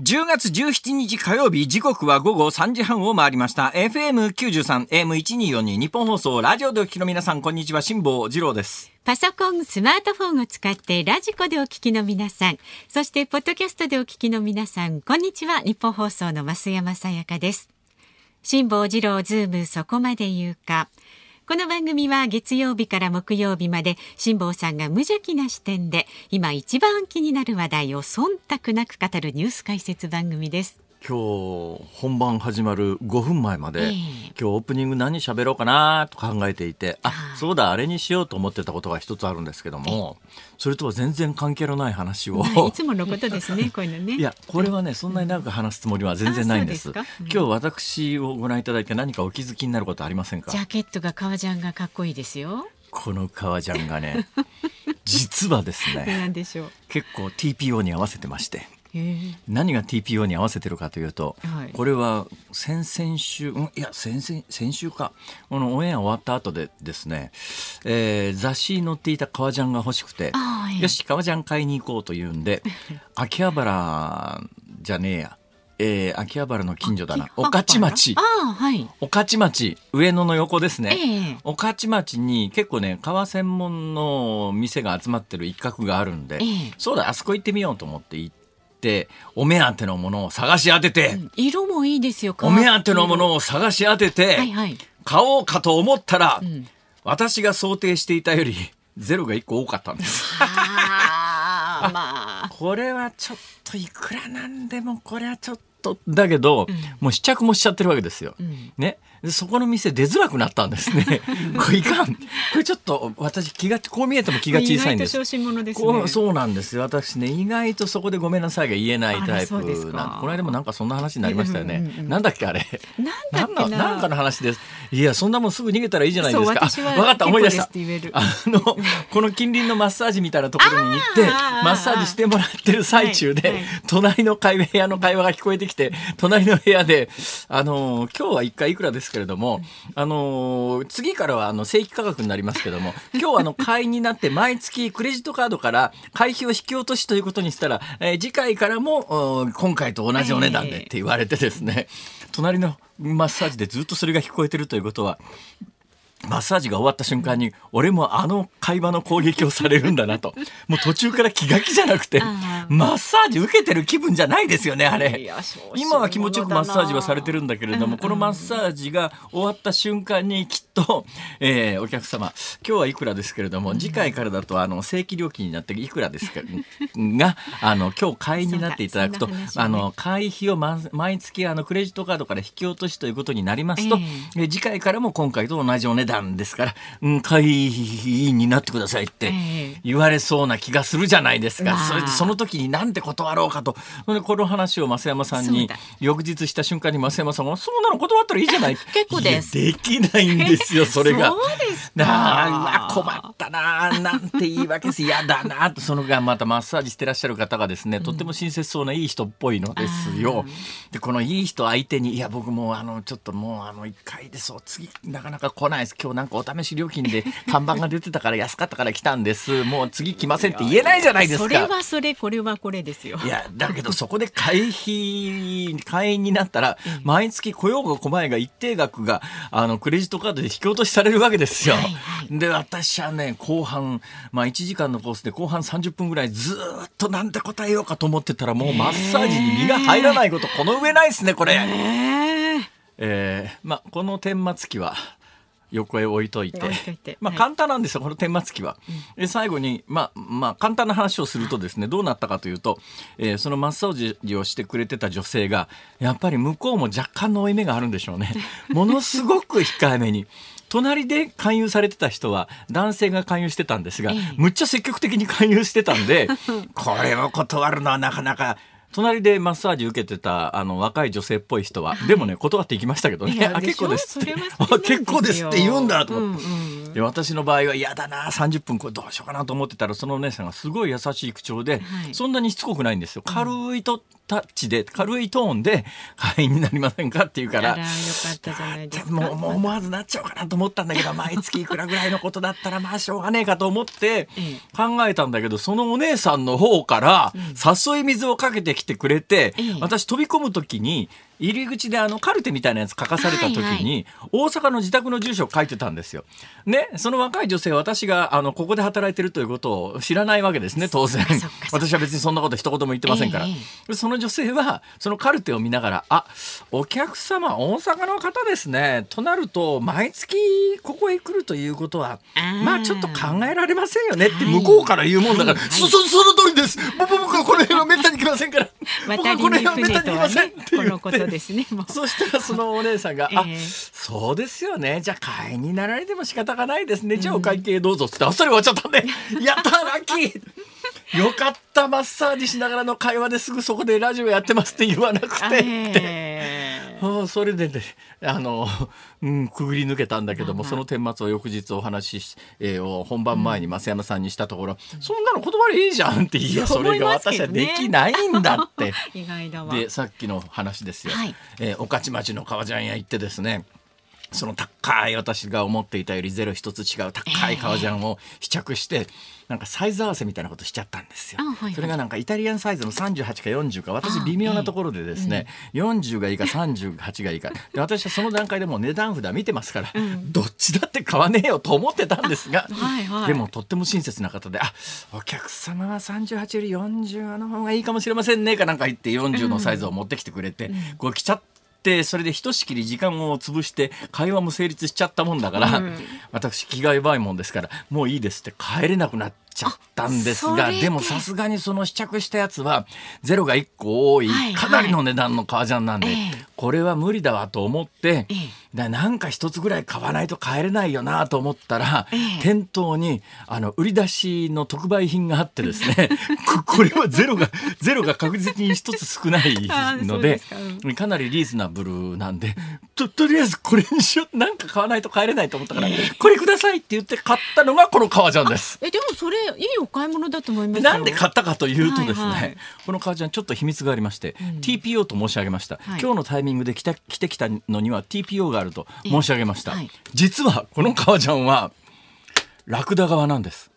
10月17日火曜日、時刻は午後3時半を回りました。FM93、AM1242、日本放送、ラジオでお聞きの皆さん、こんにちは、辛坊二郎です。パソコン、スマートフォンを使って、ラジコでお聞きの皆さん、そして、ポッドキャストでお聞きの皆さん、こんにちは、日本放送の増山さやかです。辛坊二郎、ズーム、そこまで言うか。この番組は月曜日から木曜日まで辛坊さんが無邪気な視点で今一番気になる話題を忖度なく語るニュース解説番組です今日本番始まる5分前まで、えー、今日オープニング何喋ろうかなと考えていてあそうだあれにしようと思ってたことが一つあるんですけども、それとは全然関係のない話を、まあ、いつものことですね こういうのねいやこれはねそんなに長く話すつもりは全然ないんですうん、今日私をご覧いただいて何かお気づきになることありませんかジャケットが革ジャンがかっこいいですよこの革ジャンがね 実はですね 結構 TPO に合わせてまして何が TPO に合わせてるかというと、はい、これは先々週、うん、いや先々先週かこのオンエア終わった後でですね、えー、雑誌に載っていた革ジャンが欲しくて、はい、よし革ジャン買いに行こうというんで 秋葉原じゃねえやえー、秋葉原の近所だな御徒町御徒、町上野の横ですね御徒、町に結構ね革専門の店が集まってる一角があるんで、そうだあそこ行ってみようと思って行っってお目当てのものを探し当てて、色もいいですよお目当てのものを探し当てて、はいはい、買おうかと思ったら、うん、私が想定していたよりゼロが1個多かったんです。あまあ、これはちょっといくらなんでもこれはちょっと人だけど、もう試着もしちゃってるわけですよ。ね。そこの店出づらくなったんですね。これいかん。これちょっと私気が、こう見えても気が小さいんです。ですね、そうなんです私ね、意外とそこでごめんなさいが言えないタイプなんで、この間もなんかそんな話になりましたよね。うんうん、なんだっけあれ。なんだっけななんかの話です。いやそんなもんすぐ逃げたらいいじゃないですか分かった思い出したあのこの近隣のマッサージみたいなところに行ってマッサージしてもらってる最中で、はいはい、隣の会部屋の会話が聞こえてきて隣の部屋であの今日は一回いくらですけれどもあの次からはあの正規価格になりますけども 今日あの会員になって毎月クレジットカードから会費を引き落としということにしたら、えー、次回からも今回と同じお値段でって言われてですね、隣のマッサージでずっとそれが聞こえてるということはマッサージが終わった瞬間に俺もあの会話の攻撃をされるんだなと もう途中から気が気じゃなくてマッサージ受けてる気分じゃないですよねあれ今は気持ちよくマッサージはされてるんだけれども、このマッサージが終わった瞬間にきっと、えー、お客様今日はいくらですけれども次回からだとあの正規料金になっていくらですかが あの今日会員になっていただくと、あの会費を毎月あのクレジットカードから引き落としということになりますと、え次回からも今回と同じお値段段ですから、うん、会員になってくださいって言われそうな気がするじゃないですか、えー、それでその時になんて断ろうかとこの話を増山さんに翌日した瞬間に増山さんが「そんなの断ったらいいじゃない」結構ですできないんですよ それが。あ困ったななんて言い訳す嫌だなとそのがまたマッサージしてらっしゃる方がですね、とっても親切そうないい人っぽいのですよ。でこのいい人相手にいや僕もあのちょっともうあの1回でそう次なかなか来ないです今日なんかお試し料金で看板が出てたから安かったから来たんです もう次来ませんって言えないじゃないですかそれはそれこれはこれですよいやだけどそこで会費会員になったら毎月雇用がまえが一定額があのクレジットカードで引き落としされるわけですよ、はいはい、で私はね後半まあ1時間のコースで後半30分ぐらいずっとなんて答えようかと思ってたらもうマッサージに身が入らないことこの上ないですねこれ。えーえー、まあこの顛末期は横へ置いといて、い、まあ簡単なんですよ、この天末期は。うん、最後に、まあ、まあ簡単な話をするとですね、どうなったかというと、えー、そのマッサージをしてくれてた女性が、やっぱり向こうも若干の負い目があるんでしょうね。ものすごく控えめに。隣で勧誘されてた人は男性が勧誘してたんですが、むっちゃ積極的に勧誘してたんで、これを断るのはなかなか隣でマッサージ受けてたあの若い女性っぽい人は、でもね 断っていきましたけどね「あ結構です」って「結構です」って言うんだと思って。うんうんで私の場合は嫌だな30分これどうしようかなと思ってたらそのお姉さんがすごい優しい口調で、はい、そんなにしつこくないんですよ軽いとタッチで軽いトーンで会員 になりませんかって言うからもうもう思わずなっちゃおうかなと思ったんだけど毎月いくらぐらいのことだったらまあしょうがねえかと思って考えたんだけどそのお姉さんの方から誘い水をかけてきてくれて、私飛び込む時に入り口であのカルテみたいなやつ書かされた時に、大阪の自宅の住所を書いてたんですよ。ね、その若い女性私があのここで働いてるということを知らないわけですね当然私は別にそんなこと一言も言ってませんから、えその女性はそのカルテを見ながら「あお客様大阪の方ですね」となると毎月ここへ来るということはまあちょっと考えられませんよねって向こうから言うもんだから「はい、そ そその通りです僕はこの辺はめったに来ませんから僕はこの辺はめったに来ません」っていう。ですねそしたらそのお姉さんが「えー、あそうですよねじゃあ会員になられても仕方がないですね、じゃあお会計どうぞ」ってあっさり終わっちゃったんで「やったラッキー!」よかったマッサージしながらの会話ですぐそこでラジオやってますって言わなくてって。うあ、それでねあの、うん、くぐり抜けたんだけども、まあ、その顛末を翌日お話し、えー、本番前に増山さんにしたところ、うん、そんなの断りいいじゃんっていやそれが私はできないんだって 意外だわでさっきの話ですよ、はい、えー、御徒町の革ジャン屋行ってですねその高い私が思っていたよりゼロ一つ違う高い革ジャンを試着して、なんかサイズ合わせみたいなことしちゃったんですよ。それがなんかイタリアンサイズの38か40か私微妙なところでですね、40がいいか38がいいかで私はその段階でもう値段札見てますから、どっちだって買わねえよと思ってたんですが、でもとっても親切な方で「あお客様は38より40の方がいいかもしれませんね」かなんか言って40のサイズを持ってきてくれて、これ着ちゃったってそれでひとしきり時間を潰して会話も成立しちゃったもんだから、うん、私気が弱いもんですからもういいですって帰れなくなって。ちゃったんですがでもさすがにその試着したやつはゼロが1個多い、かなりの値段の革ジャンなんで、これは無理だわと思って、えなんか一つぐらい買わないと帰れないよなと思ったら、え、店頭にあの売り出しの特売品があってですね これはゼロがゼロが確実に一つ少ないので かなりリーズナブルなんでととりあえずこれにしようなんか買わないと帰れないと思ったから、これくださいって言って買ったのがこの革ジャンです。えでもそれいいお買い物だと思いますなんで買ったかというとですね、はいはい、この革ちゃんちょっと秘密がありまして、うん、TPO と申し上げました、はい、今日のタイミングで来た来てきたのには TPO があると申し上げました、えーはい、実はこの母ちゃんはラクダ側なんです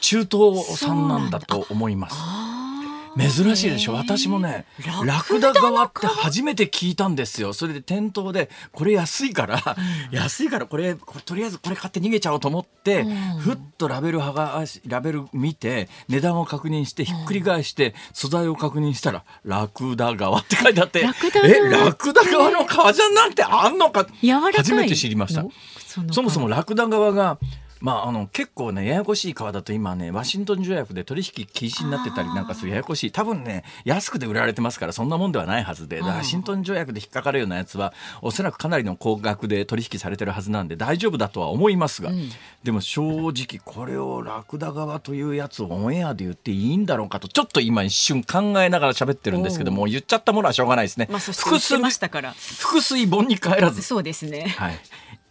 中東さんなんだと思います。珍しいでしょ私もねラクダ側って初めて聞いたんですよそれで店頭でこれ安いから、うん、安いからこれとりあえずこれ買って逃げちゃおうと思って、うん、ふっとラベルはがラベル見て値段を確認してひっくり返して、素材を確認したらラクダ側って書いてあってラえラクダ側の革ジャンなんてあんのか初めて知りましたそもそもラクダ側がまあ、あの結構ねややこしい川だと今ねワシントン条約で取引禁止になってたりなんかするややこしい多分ね安くで売られてますからそんなもんではないはずでワシントン条約で引っかかるようなやつはおそらくかなりの高額で取引されてるはずなんで大丈夫だとは思いますが、うん、でも正直これをラクダ側というやつをオンエアで言っていいんだろうかとちょっと今一瞬考えながら喋ってるんですけども言っちゃったものはしょうがないですね。まあ、ましたから盆に帰らずそうですね、はい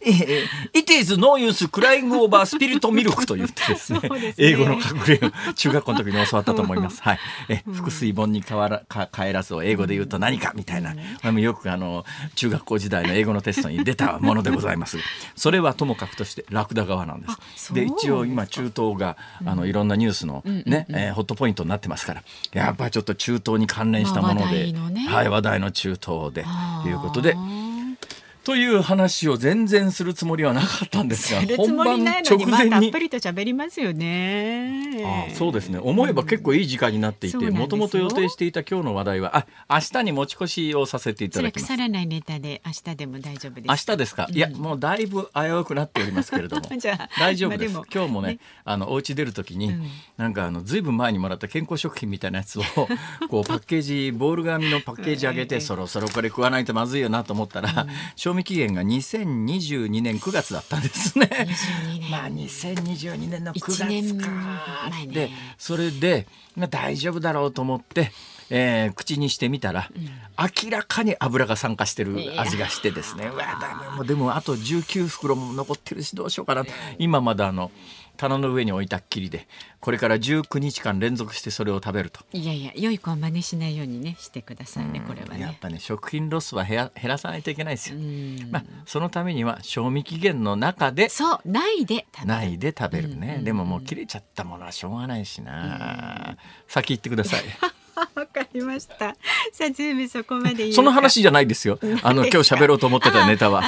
It is no use crying over s p i ッ t milk と言ってですね、英語の隠れを中学校の時に教わったと思います。はい、え複水本に変わらか帰らずを英語で言うと何かみたいな、うよくあの中学校時代の英語のテストに出たものでございます。それはともかくとしてラクダ側なんです。で一応今中東があのいろんなニュースのね、えホットポイントになってますから、やっぱりちょっと中東に関連したもので、はい話題の中東でということで。という話を全然するつもりはなかったんですが、本番直前にたっぷりと喋りますよね。あそうですね。思えば結構いい時間になっていて、もともと予定していた今日の話題は、あ、明日に持ち越しをさせていただきます。腐らないネタで明日でも大丈夫です。明日ですか。いや、もうだいぶ危うくなっておりますけれども、大丈夫です。今日もね、あのお家出るときに、なんかあのずいぶん前にもらった健康食品みたいなやつを こうパッケージボール紙のパッケージ上げて、そろそろこれ食わないとまずいよなと思ったら、賞味期限が2022年9月だったんですね。まあ2022年の9月かで、それで、まあ、大丈夫だろうと思って。えー、口にしてみたら、うん、明らかに油が酸化してる味がしてですね、うわもうでもあと19袋も残ってるしどうしようかな今まだあの棚の上に置いたっきりでこれから19日間連続してそれを食べるといやいや良い子は真似しないようにねしてくださいねこれはねやっぱね食品ロスは減らさないといけないですよまあそのためには賞味期限の中でそうないで食べるないで食べるねでももう切れちゃったものはしょうがないしな先行ってください わかりました。さあ、ズームそこまでその話じゃないですよ。あの、今日喋ろうと思ってたネタは。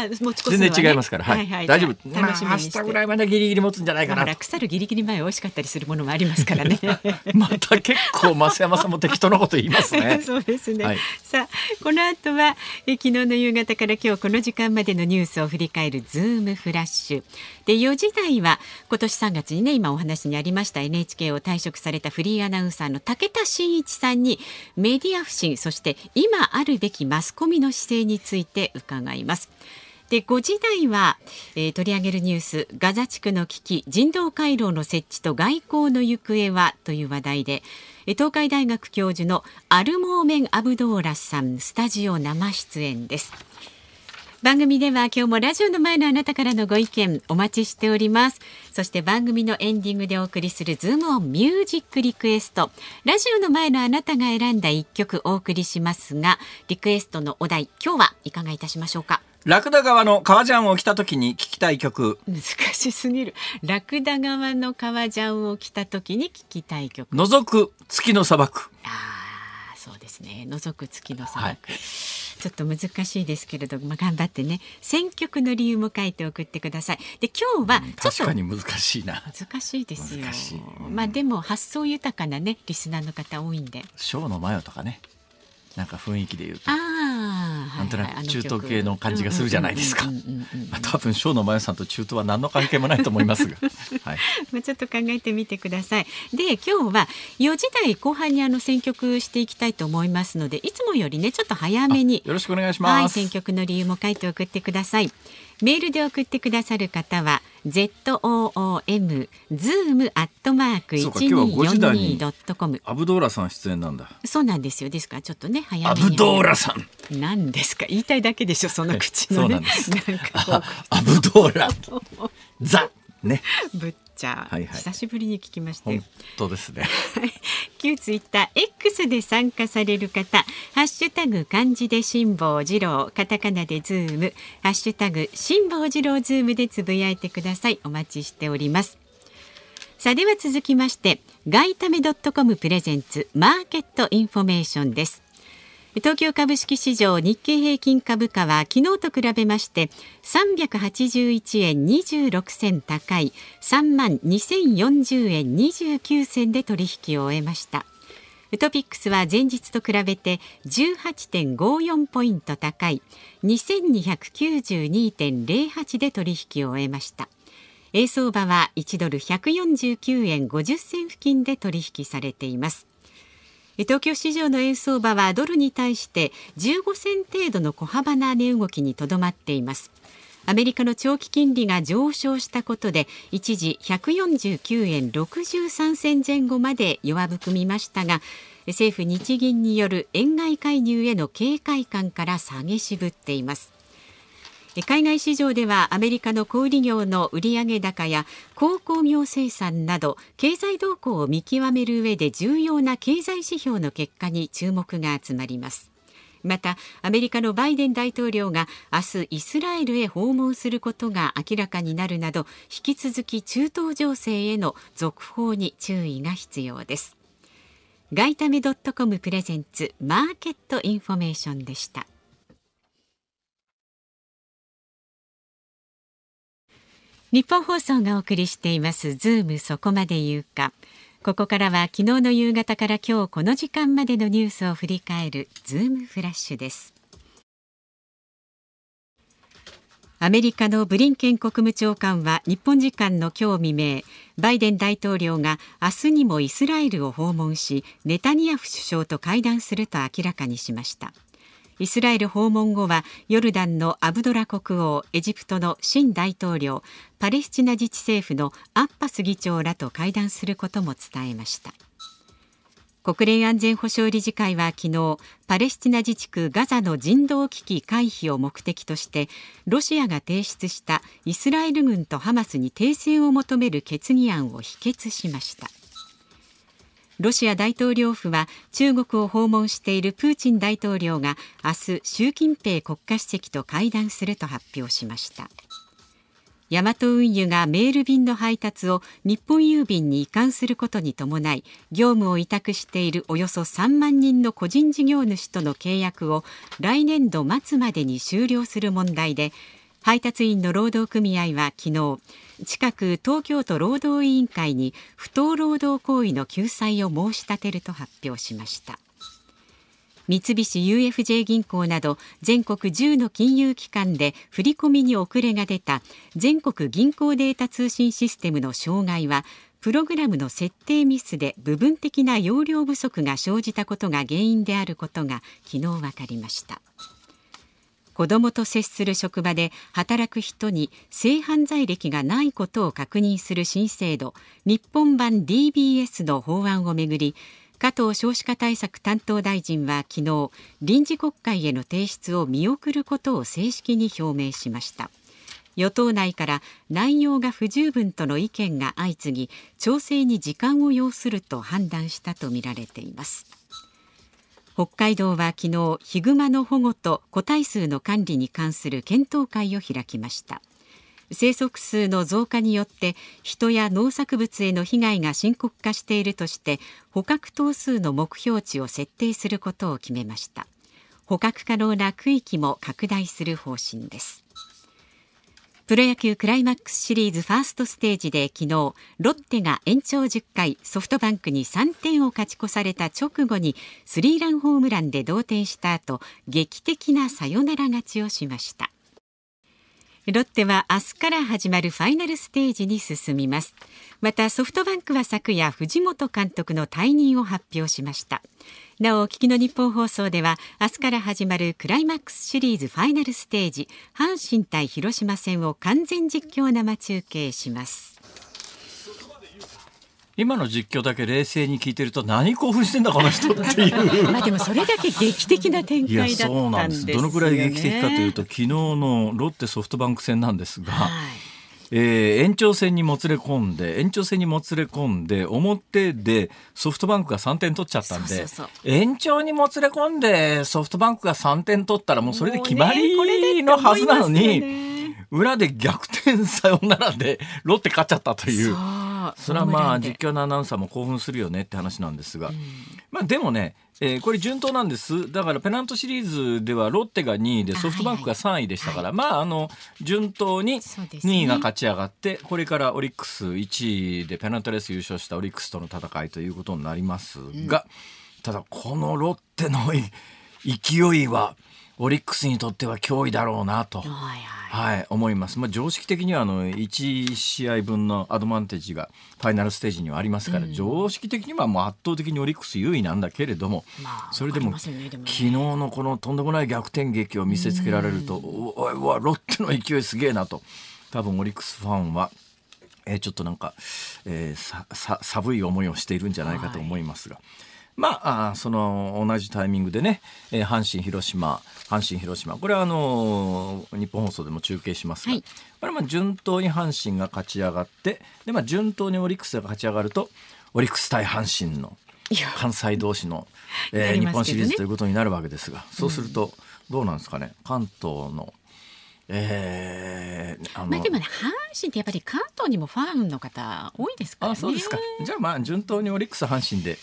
全然違いますから。はい。大丈夫。楽しみ明日ぐらいまでギリギリ持つんじゃないかな。腐るギリギリ前美味しかったりするものもありますからね。また結構、増山さんも適当なこと言いますね。そうですね。さあ、この後は、え昨日の夕方から今日この時間までのニュースを振り返るズームフラッシュ。で、四時台は、今年三月にね、今お話にありました NHK を退職されたフリーアナウンサーの武田真一さんにメディア不信そして今あるべきマスコミの姿勢について伺います。で5時台は、えー、取り上げるニュースガザ地区の危機人道回廊の設置と外交の行方はという話題で東海大学教授のアルモーメン・アブドーラさんスタジオ生出演です。番組では今日もラジオの前のあなたからのご意見お待ちしておりますそして番組のエンディングでお送りするズームオンミュージックリクエストラジオの前のあなたが選んだ一曲お送りしますがリクエストのお題今日はいかがいたしましょうかラクダ川の革ジャンを着た時に聞きたい曲難しすぎるラクダ川の革ジャンを着た時に聞きたい曲覗く月の砂漠ああそうですね覗く月の砂漠、はいちょっと難しいですけれども、まあ、頑張ってね選曲の理由も書いて送ってくださいで今日は確かに難しいな難しいですよ、うん、まあでも発想豊かなねリスナーの方多いんでショーのマヨとかねなんか雰囲気で言うとなんとなく中東系の感じがするじゃないですか多分ショーの真由さんと中東は何の関係もないと思いますが、はい、まあちょっと考えてみてくださいで今日は四時台後半にあの選曲していきたいと思いますのでいつもよりねちょっと早めによろしくお願いします、はい、選曲の理由も書いて送ってくださいメールで送ってくださる方は Z O O M Zoom アットマーク一二四二ドットコム。アブドーラさん出演なんだ。そうなんですよ。ですからちょっとね早めアブドーラさん。なんですか言いたいだけでしょその口のね。そうなんです。かアブドーラ。ザね。ぶっチャー、はいはい、久しぶりに聞きまして本当ですね 旧ツイッター X で参加される方ハッシュタグ漢字で辛坊治郎カタカナでズームハッシュタグ辛坊治郎ズームでつぶやいてくださいお待ちしておりますさあでは続きまして外為ドットコムプレゼンツマーケットインフォメーションです東京株式市場日経平均株価は昨日と比べまして381円26銭高い3万2040円29銭で取引を終えましたトピックスは前日と比べて18.54ポイント高い2292.08で取引を終えました円相場は1ドル149円50銭付近で取引されています東京市場の円相場はドルに対して15銭程度の小幅な値動きにとどまっていますアメリカの長期金利が上昇したことで一時149円63銭前後まで弱含みましたが政府日銀による円買い介入への警戒感から下げしぶっています海外市場ではアメリカの小売業の売上高や鉱工業生産など経済動向を見極める上で重要な経済指標の結果に注目が集まりますまたアメリカのバイデン大統領が明日イスラエルへ訪問することが明らかになるなど引き続き中東情勢への続報に注意が必要です外為ドットコムプレゼンツマーケットインフォメーションでした日本放送がお送りしていますズームそこまで言うかここからは昨日の夕方から今日この時間までのニュースを振り返るズームフラッシュですアメリカのブリンケン国務長官は日本時間の今日未明バイデン大統領が明日にもイスラエルを訪問しネタニヤフ首相と会談すると明らかにしましたイスラエル訪問後はヨルダンのアブドラ国王エジプトの新大統領パレスチナ自治政府のアッパス議長らと会談することも伝えました国連安全保障理事会は昨日パレスチナ自治区ガザの人道危機回避を目的としてロシアが提出したイスラエル軍とハマスに停戦を求める決議案を否決しましたロシア大統領府は中国を訪問しているプーチン大統領が明日習近平国家主席と会談すると発表しましたヤマト運輸がメール便の配達を日本郵便に移管することに伴い業務を委託しているおよそ3万人の個人事業主との契約を来年度末までに終了する問題で配達員の労働組合は昨日近く東京都労働委員会に不当労働行為の救済を申し立てると発表しました三菱 UFJ 銀行など全国10の金融機関で振り込みに遅れが出た全国銀行データ通信システムの障害はプログラムの設定ミスで部分的な容量不足が生じたことが原因であることが昨日分かりました。子どもと接する職場で働く人に性犯罪歴がないことを確認する新制度日本版 DBS の法案をめぐり加藤少子化対策担当大臣は昨日臨時国会への提出を見送ることを正式に表明しました与党内から内容が不十分との意見が相次ぎ調整に時間を要すると判断したとみられています北海道は昨日ヒグマの保護と個体数の管理に関する検討会を開きました生息数の増加によって人や農作物への被害が深刻化しているとして捕獲頭数の目標値を設定することを決めました捕獲可能な区域も拡大する方針ですプロ野球クライマックスシリーズファーストステージで昨日ロッテが延長10回ソフトバンクに3点を勝ち越された直後にスリーランホームランで同点した後劇的なサヨナラ勝ちをしました。ロッテは明日から始まるファイナルステージに進みますまたソフトバンクは昨夜藤本監督の退任を発表しましたなおお聞きの日本放送では明日から始まるクライマックスシリーズファイナルステージ阪神対広島戦を完全実況生中継します今の実況だけ冷静に聞いてると何興奮してんだこの人っていう まあでもそれだけ劇的な展開だったそうなんですどのくらい劇的かというと昨日のロッテソフトバンク戦なんですが、はいえー、延長戦にもつれ込んで延長戦にもつれ込んで表でソフトバンクが3点取っちゃったんで延長にもつれ込んでソフトバンクが3点取ったらもうそれで決まりのはずなのに。裏で逆転さよならでロッテ勝っちゃったというそれはまあ実況のアナウンサーも興奮するよねって話なんですが、うん、まあでもね、えー、これ順当なんですだからペナントシリーズではロッテが2位でソフトバンクが3位でしたから、はい、まああの順当に2位が勝ち上がって、ね、これからオリックス1位でペナントレース優勝したオリックスとの戦いということになりますが、うん、ただこのロッテの勢いは。オリックスにとっては脅威だろうなと。はい思います。まあ、常識的にはあの1試合分のアドバンテージがファイナルステージにはありますから、うん、常識的にはもう圧倒的にオリックス優位なんだけれども、まあ、それでも、ね、昨日のこのとんでもない逆転劇を見せつけられると、うん、おいおいロッテの勢いすげえなと多分オリックスファンは。えー、ちょっとなんか、えー、ささ寒い思いをしているんじゃないかと思いますが。はいまあ、その同じタイミングでね、えー、阪神、広島、阪神、広島、これはあのー、日本放送でも中継しますが、はい、これはまあ順当に阪神が勝ち上がって、でまあ、順当にオリックスが勝ち上がると、オリックス対阪神の関西同士の、えー、ね、日本シリーズということになるわけですが、そうすると、どうなんですかね、関東の。えー、あまあでもね阪神ってやっぱり関東にもファンの方多いですからね。あそうですかじゃまあ順当にオリックス阪神で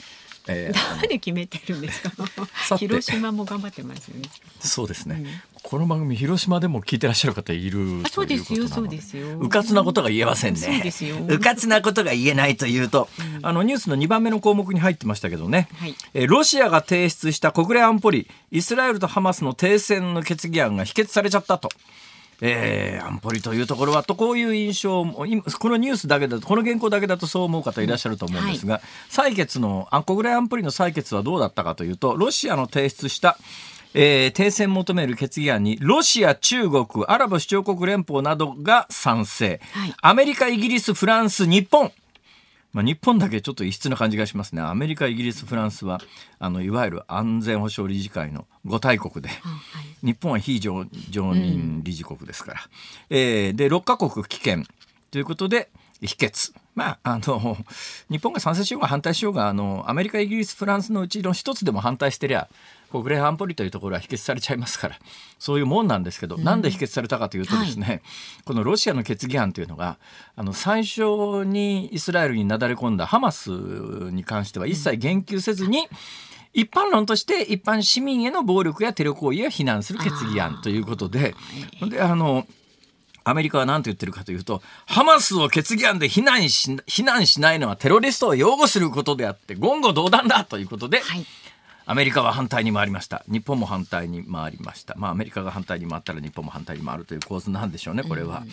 えー、誰決めてるんですか広島も頑張ってますよねそうですね、うん、この番組広島でも聞いてらっしゃる方いるあそうですよそうですよ迂闊なことが言えませんね、うん、そうですようかなことが言えないというと、うん、あのニュースの2番目の項目に入ってましたけどね、はい、えロシアが提出した国連安保理イスラエルとハマスの停戦の決議案が否決されちゃったとえー、安保理というところはとこういう印象も今このニュースだけだとこの原稿だけだとそう思う方いらっしゃると思うんですが、はい、採決の国連安保理の採決はどうだったかというとロシアの提出したえー、停戦求める決議案にロシア、中国、アラブ首長国連邦などが賛成、はい、アメリカ、イギリス、フランス、日本まあ、日本だけちょっと異質な感じがしますねアメリカイギリスフランスはあのいわゆる安全保障理事会の5大国で、はい、日本は非常任理事国ですから、うん、えー、で6カ国棄権ということで否決。まあ、あの日本が賛成しようが反対しようがあのアメリカイギリスフランスのうちの一つでも反対してりゃ国連安保理というところは否決されちゃいますからそういうもんなんですけど、うん、なんで否決されたかというとですね、はい、このロシアの決議案というのがあの最初にイスラエルになだれ込んだハマスに関しては一切言及せずに、うん一般論として一般市民への暴力やテロ行為を非難する決議案ということでであのアメリカは何と言ってるかというとハマスを決議案で非難し非難しないのはテロリストを擁護することであって言語道断だということで、はい、アメリカは反対に回りました日本も反対に回りましたまあアメリカが反対に回ったら日本も反対に回るという構図なんでしょうねこれは。うん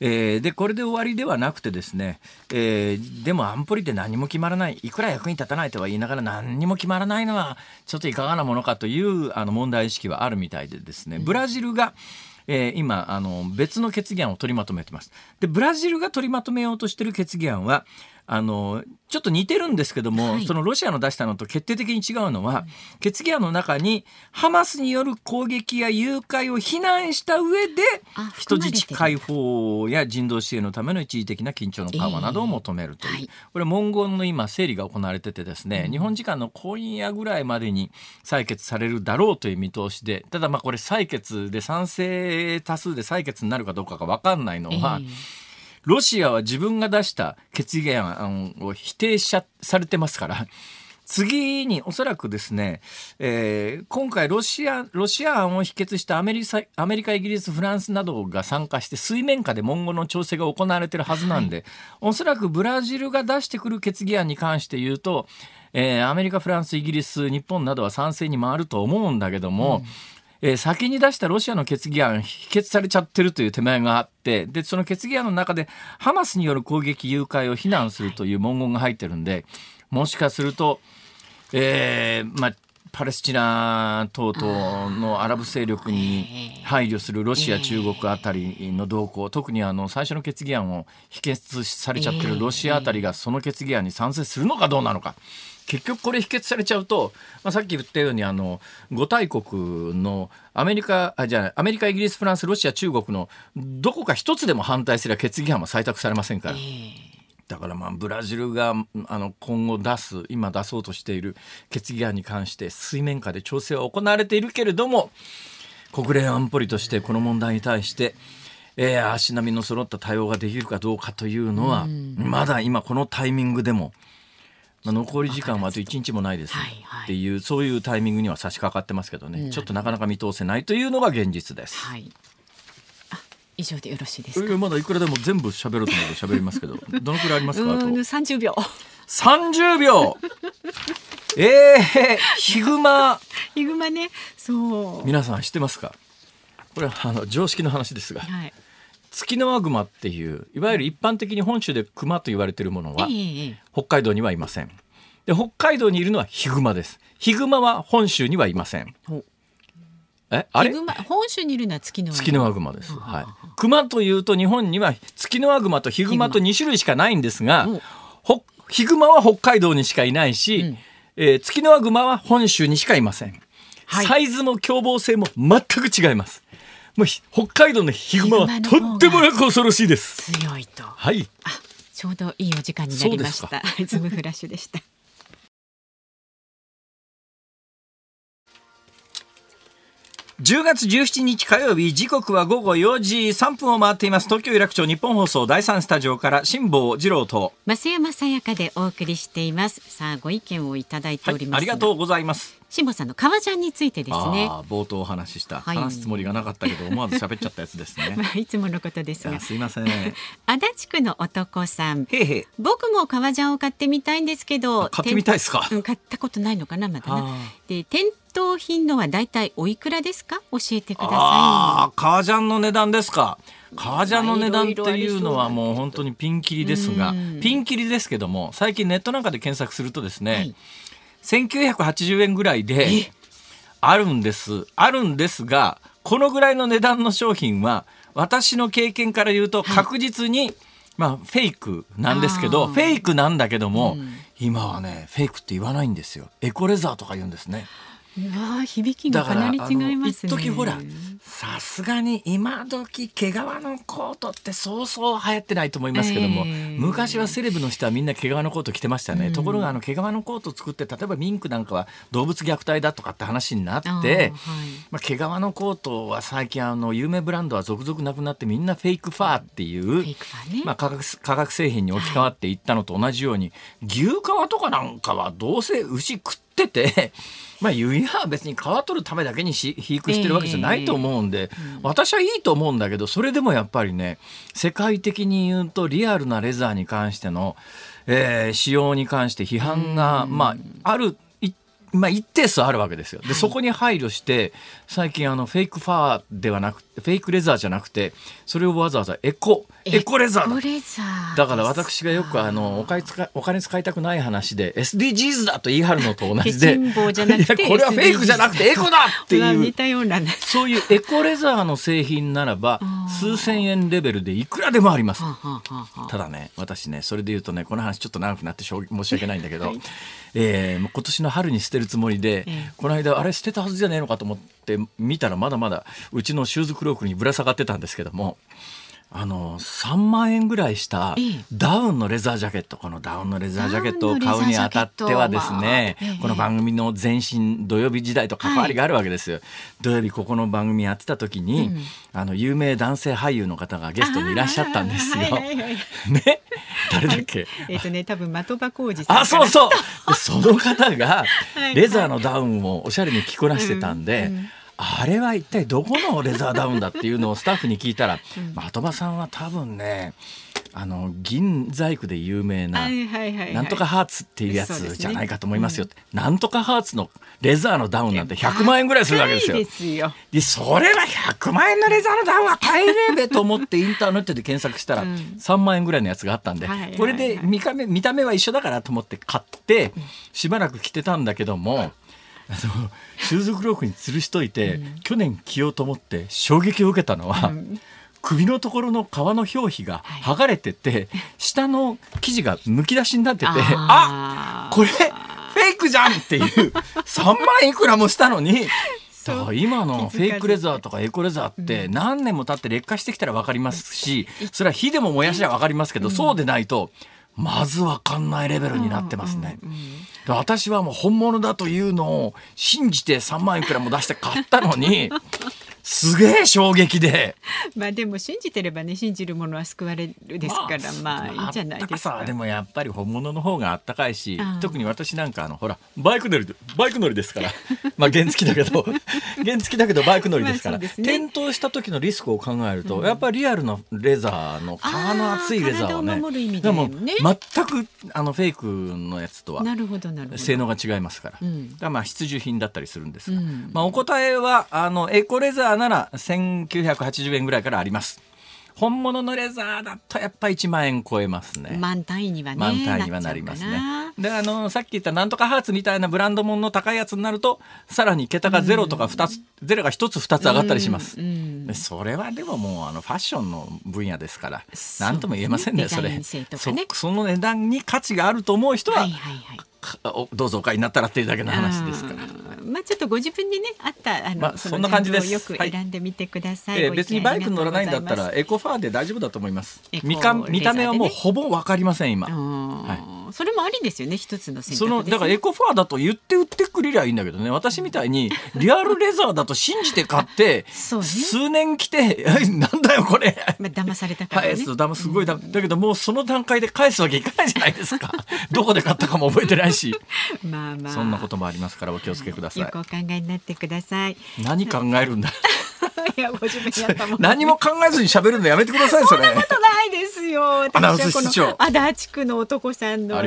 えー、でこれで終わりではなくてですね、えー、でも安保理で何も決まらないいくら役に立たないとは言いながら何にも決まらないのはちょっといかがなものかというあの問題意識はあるみたいでですねブラジルが、えー、今あの別の決議案を取りまとめてますでブラジルが取りまとめようとしてる決議案はあのちょっと似てるんですけども、はい、そのロシアの出したのと決定的に違うのは、決議案の中にハマスによる攻撃や誘拐を非難した上で人質解放や人道支援のための一時的な緊張の緩和などを求めるという、えーはい、これ文言の今整理が行われててですね、うん、日本時間の今夜ぐらいまでに採決されるだろうという見通しでただまあこれ採決で賛成多数で採決になるかどうかが分かんないのは。えーロシアは自分が出した決議案を否定されてますから、次におそらくですね、えー、今回ロシア、ロシア案を否決したアメリカ、アメリカ、イギリス、フランスなどが参加して水面下で文言の調整が行われてるはずなんで、はい、おそらくブラジルが出してくる決議案に関して言うと、えー、アメリカ、フランス、イギリス、日本などは賛成に回ると思うんだけども、うんえー、先に出したロシアの決議案、否決されちゃってるという手前があって、で、その決議案の中で、ハマスによる攻撃、誘拐を非難するという文言が入ってるんで、もしかすると、えー、まあ、パレスチナ等々のアラブ勢力に配慮するロシア、中国あたりの動向、特にあの最初の決議案を否決されちゃってるロシアあたりがその決議案に賛成するのかどうなのか。結局これ否決されちゃうと、まあ、さっき言ったようにあの5大国のアメリカあじゃあアメリカイギリスフランスロシア中国のどこか一つでも反対すれば決議案は採択されませんから。えーだからまあブラジルがあの今後出す今出そうとしている決議案に関して水面下で調整は行われているけれども国連安保理としてこの問題に対して、えー、足並みの揃った対応ができるかどうかというのは、まだ今このタイミングでも。残り時間はあと1日もないです、ねはいはい、っていうそういうタイミングには差し掛かってますけどね、うん、ちょっとなかなか見通せないというのが現実です。はい以上でよろしいですえー、まだいくらでも全部喋ろうと思って喋りますけど、どのくらいありますかあと。30秒。三十秒。え えー、ヒグマ。ヒグマね、そう。皆さん知ってますか。これはあの常識の話ですが。はい。ツキノワグマっていういわゆる一般的に本州でクマと言われているものは、北海道にはいませんで北海道にいるのはヒグマですヒグマは本州にはいませんえあれ本州にいるのは月の月のワグマです、はい、クマというと日本には月のワグマとヒグマと2種類しかないんですがほヒグマは北海道にしかいないし、うん、えー、月のワグマは本州にしかいません、サイズも凶暴性も全く違いますもう北海道のヒグマはとってもなく恐ろしいです。強いと。はい。あ、ちょうどいいお時間になりました。ズムフラッシュでした。10月17日火曜日時刻は午後4時3分を回っています東京有楽町日本放送第3スタジオから辛坊治郎と増山さやかでお送りしていますさあご意見をいただいております、はい、ありがとうございます辛坊さんの革ジャンについてですね冒頭お話しした、はい、話すつもりがなかったけど思わず喋っちゃったやつですね まあいつものことですがすいません足立区の男さん僕も革ジャンを買ってみたいんですけど買ってみたいですか買ったことないのかなまだなで店当品のはだいたいおいくらですか教えてくださいあ革ジャンの値段ですか革ジャンの値段っていうのはもう本当にピンキリですが、ピンキリですけども最近ネットなんかで検索するとですね、はい、1980円ぐらいであるんですあるんですがこのぐらいの値段の商品は私の経験から言うと確実に、はい、まあ、フェイクなんですけどフェイクなんだけども、うん、今はねフェイクって言わないんですよエコレザーとか言うんですね。わあ響きがかなり違いますね。一時ほらさすがに今時毛皮のコートってそうそう流行ってないと思いますけども、えー、昔はセレブの人はみんな毛皮のコート着てましたね。うん、ところがあの毛皮のコート作って例えばミンクなんかは動物虐待だとかって話になって、あはいまあ、毛皮のコートは最近あの有名ブランドは続々なくなってみんなフェイクファーっていう、ね、まあ、化学化学製品に置き換わっていったのと同じように、はい、牛皮とかなんかはどうせ牛食ってってて、まあ、ユリは別に皮取るためだけに飼育してるわけじゃないと思うんで、私はいいと思うんだけどそれでもやっぱりね世界的に言うとリアルなレザーに関しての、えー、使用に関して批判が、まあ、あるまあ、一定数あるわけですよ。で、そこに配慮して、最近あの、フェイクファーではなくフェイクレザーじゃなくて、それをわざわざエコ、エコレザーだ。レザーだから私がよくあの、お金使お金使いたくない話で、SDGs だと言い張るのと同じで、これはフェイクじゃなくてエコだっていう、そういうエコレザーの製品ならば、数千円レベルでいくらでもあります。ただね、私ね、それで言うとね、この話ちょっと長くなってしょ申し訳ないんだけど、はいえー、今年の春に捨てるつもりで、えー、この間あれ捨てたはずじゃねえのかと思って見たらまだまだうちのシューズクロークにぶら下がってたんですけども。あの3万円ぐらいしたダウンのレザージャケットこのダウンのレザージャケットを買うにあたってはですね、この番組の前身土曜日時代と関わりがあるわけですよ、はい、土曜日ここの番組やってた時に、うん、あの有名男性俳優の方がゲストにいらっしゃったんですよ。ね誰だっけ、はい、えっ、ー、とね多分的場浩二さんあそうそう その方がレザーのダウンをおしゃれに着こなしてたんで。うんうんあれは一体どこのレザーダウンだっていうのをスタッフに聞いたら、的場さんは多分ねあの銀細工で有名な、なんとかハーツっていうやつじゃないかと思いますよ、なんとかハーツのレザーのダウンなんて100万円ぐらいするわけですよ。でそれは100万円のレザーのダウンは大変べと思ってインターネットで検索したら3万円ぐらいのやつがあったんで、これで見た目は一緒だからと思って買ってしばらく着てたんだけども。あのシューズクロークに吊るしといて、うん、去年着ようと思って衝撃を受けたのは、うん、首のところの皮の表皮が剥がれてて、はい、下の生地がむき出しになっててああこれフェイクじゃんっていう3万いくらもしたのに。だから今のフェイクレザーとかエコレザーって何年も経って劣化してきたら分かりますしそれは火でも燃やしは分かりますけどそうでないと。まずわかんないレベルになってますね。私はもう本物だというのを信じて3万いくらも出して買ったのにすげえ衝撃で まあでも信じてればね信じるものは救われるですから、まあ、まあいいじゃないですか。でもやっぱり本物の方があったかいし、特に私なんかあのほらバイク乗りバイク乗りですから、まあ原付だけど 原付だけどバイク乗りですから、ね、転倒した時のリスクを考えると、うん、やっぱりリアルのレザーの皮の厚いレザーをね、ね、でも全くあのフェイクのやつとは性能が違いますから、うん、だまあ必需品だったりするんですが、うん、まあお答えはあのエコレザーなら1980円ぐらいからあります。本物のレザーだとやっぱ1万円超えますね。満単位にはね。満単位にはなりますね。で、あの、さっき言ったなんとかハーツみたいなブランドもの高いやつになると、さらに桁が0とか2つ、ゼロが1つ2つ上がったりします。それはでももうあのファッションの分野ですから、なんとも言えませんね、それ。その値段に価値があると思う人は、どうぞお買いになったらっていうだけの話ですから。まあちょっとご自分にねあったあの、まあ、そんな感じです。よく選んでみてください。はい、えー、別にバイク乗らないんだったらエコファーで大丈夫だと思います。みか見た目はもうほぼわかりません今。はい。それもありですよね一つの、ね、そのだからエコファーだと言って売ってくれりゃいいんだけどね私みたいにリアルレザーだと信じて買って、ね、数年来て なんだよこれまあ騙されたからね、す、はい、すごいだ,、だけどもうその段階で返すわけいかないじゃないですか どこで買ったかも覚えてないし まあまあそんなこともありますからお気をつけくださいよくお考えになってください何考えるんだ いや、ご自分やったもん、何も考えずに喋るのやめてください、それ。そんなことないですよ。アナウンス室長。足立区の男さんの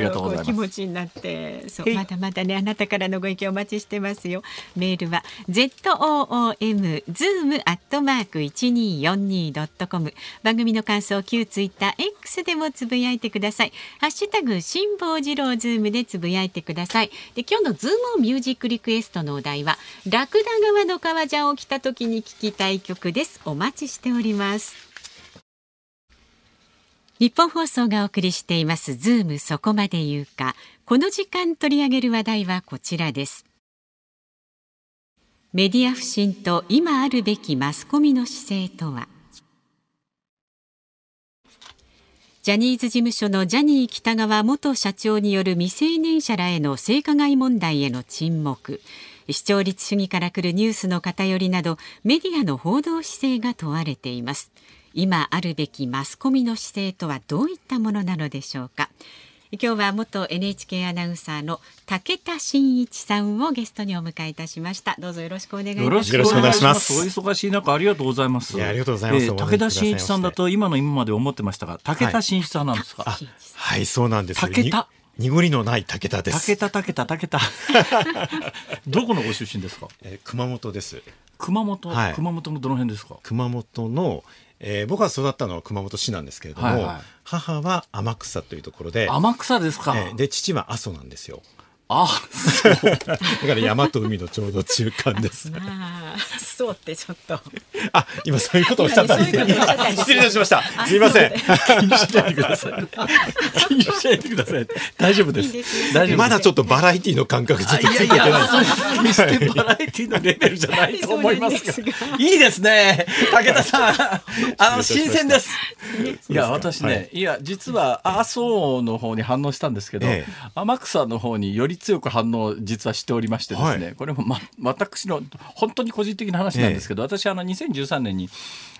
気持ちになって。そう、まだまだね、あなたからのご意見お待ちしてますよ。メールは、Z. O. O. M. Zoom アットマーク一二四二ドットコム。番組の感想、旧ツイッター X でもつぶやいてください。ハッシュタグ辛坊治郎ズームでつぶやいてください。で、今日のズームミュージックリクエストのお題は、ラクダ側の革ジャンを着た時に聞ききたい曲ですお待ちしております日本放送がお送りしていますズームそこまで言うかこの時間取り上げる話題はこちらですメディア不信と今あるべきマスコミの姿勢とはジャニーズ事務所のジャニー喜多川元社長による未成年者らへの性加害問題への沈黙視聴率主義からくるニュースの偏りなどメディアの報道姿勢が問われています今あるべきマスコミの姿勢とはどういったものなのでしょうか今日は元 NHK アナウンサーの武田真一さんをゲストにお迎えいたしましたどうぞよろしくお願いしますよろしくお願いしますお忙しい中ありがとうございますありがとうございます、えー、武田真一さんだと今の今まで思ってましたが武田真一さんなんですか、はい、はい、そうなんです武田濁りのない武田です。武田武田武田。どこのご出身ですか。えー、熊本です。熊本、はい、熊本のどの辺ですか。熊本の、えー、僕は育ったのは熊本市なんですけれども、はいはい、母は天草というところで。天草ですか。えー、で父は阿蘇なんですよ。あそうだから山と海のちょうど中間ですあそうってちょっとあ今そういうことをおっしゃったんです失礼いたしましたすみません気にしないでください気にしないでください大丈夫です、まだちょっとバラエティの感覚ちょっとついていない バラエティのレベルじゃないと思いますがいいですね武田さん あの新鮮ですいや私ね、い、や実は阿蘇の方に反応したんですけど、天草の方により強く反応実はしておりましてですね、はい、これも、ま、私の本当に個人的な話なんですけど、ええ、私あの2013年に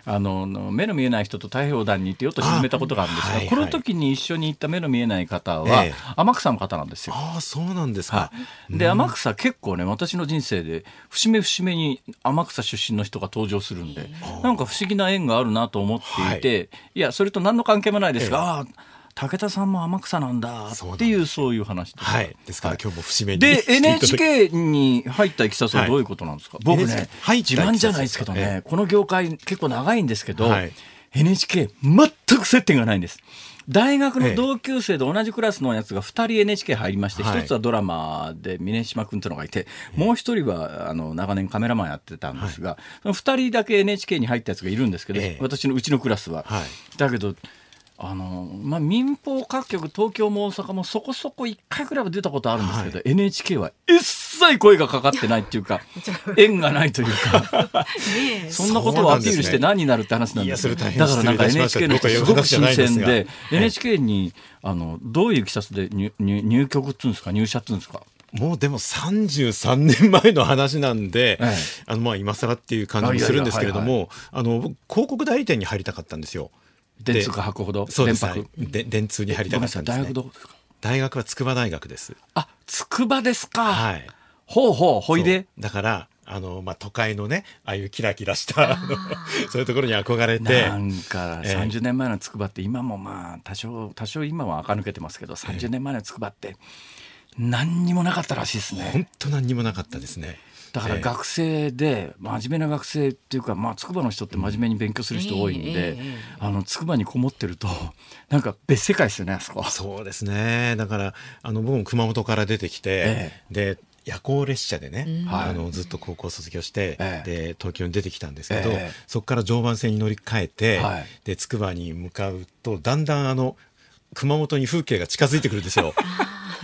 あの目の見えない人と太平洋団に行ってよとト沈めたことがあるんですが、はいはい、この時に一緒に行った目の見えない方は、え、天草の方なんですよ。あそうなんですか、はい、で、天草結構ね私の人生で節目節目に天草出身の人が登場するんでなんか不思議な縁があるなと思っていて、いやそれと何の関係もないですが、あ武田さんも天草なんだっていうそういう話です,、はい、ですから今日も節目にで NHK に入ったいきさつはどういうことなんですか、僕ね自慢じゃないですけどね、この業界結構長いんですけど、NHK 全く接点がないんです。大学の同級生で同じクラスのやつが2人 NHK 入りまして、1つはドラマで峰島君というのがいて、もう1人はあの長年カメラマンやってたんですが、は2人だけ NHK に入ったやつがいるんですけど、私のうちのクラスは。はい、だけどあのまあ、民放各局、東京も大阪もそこそこ1回ぐらいは出たことあるんですけど、はい、NHK は一切声がかかってないっていうか、縁がないというか、そんなことをアピールして何になるって話なんですけね、だからなんか NHK の人すごく新鮮で、NHK にあのどういう記者で入入局っていうんですか、入社っていうんですか。もうでも33年前の話なんで、あのまあ今更っていう感じもするんですけれども、あの広告代理店に入りたかったんですよ。電通が吐くほど電波電通に入りたかったんです、ね、大学どこですか大学は筑波大学ですあ筑波ですかはいほうほうほいでだからあの、まあ、都会のね、ああいうキラキラした、そういうところに憧れて。なんか、30年前の筑波って、今もまあ、多少、多少今は垢抜けてますけど、三十年前の筑波って、何にもなかったらしいですね。本当何にもなかったですね。だから学生で、真面目な学生っていうか、まあ、筑波の人って真面目に勉強する人多いんで、あの筑波にこもってるとなんか別世界ですよねあそこそうですねだからあの僕も熊本から出てきて、で夜行列車でね、うん、あのずっと高校卒業して、えで東京に出てきたんですけど、え、そこから常磐線に乗り換えて、はい、で筑波に向かうとだんだんあの熊本に風景が近づいてくるんですよ。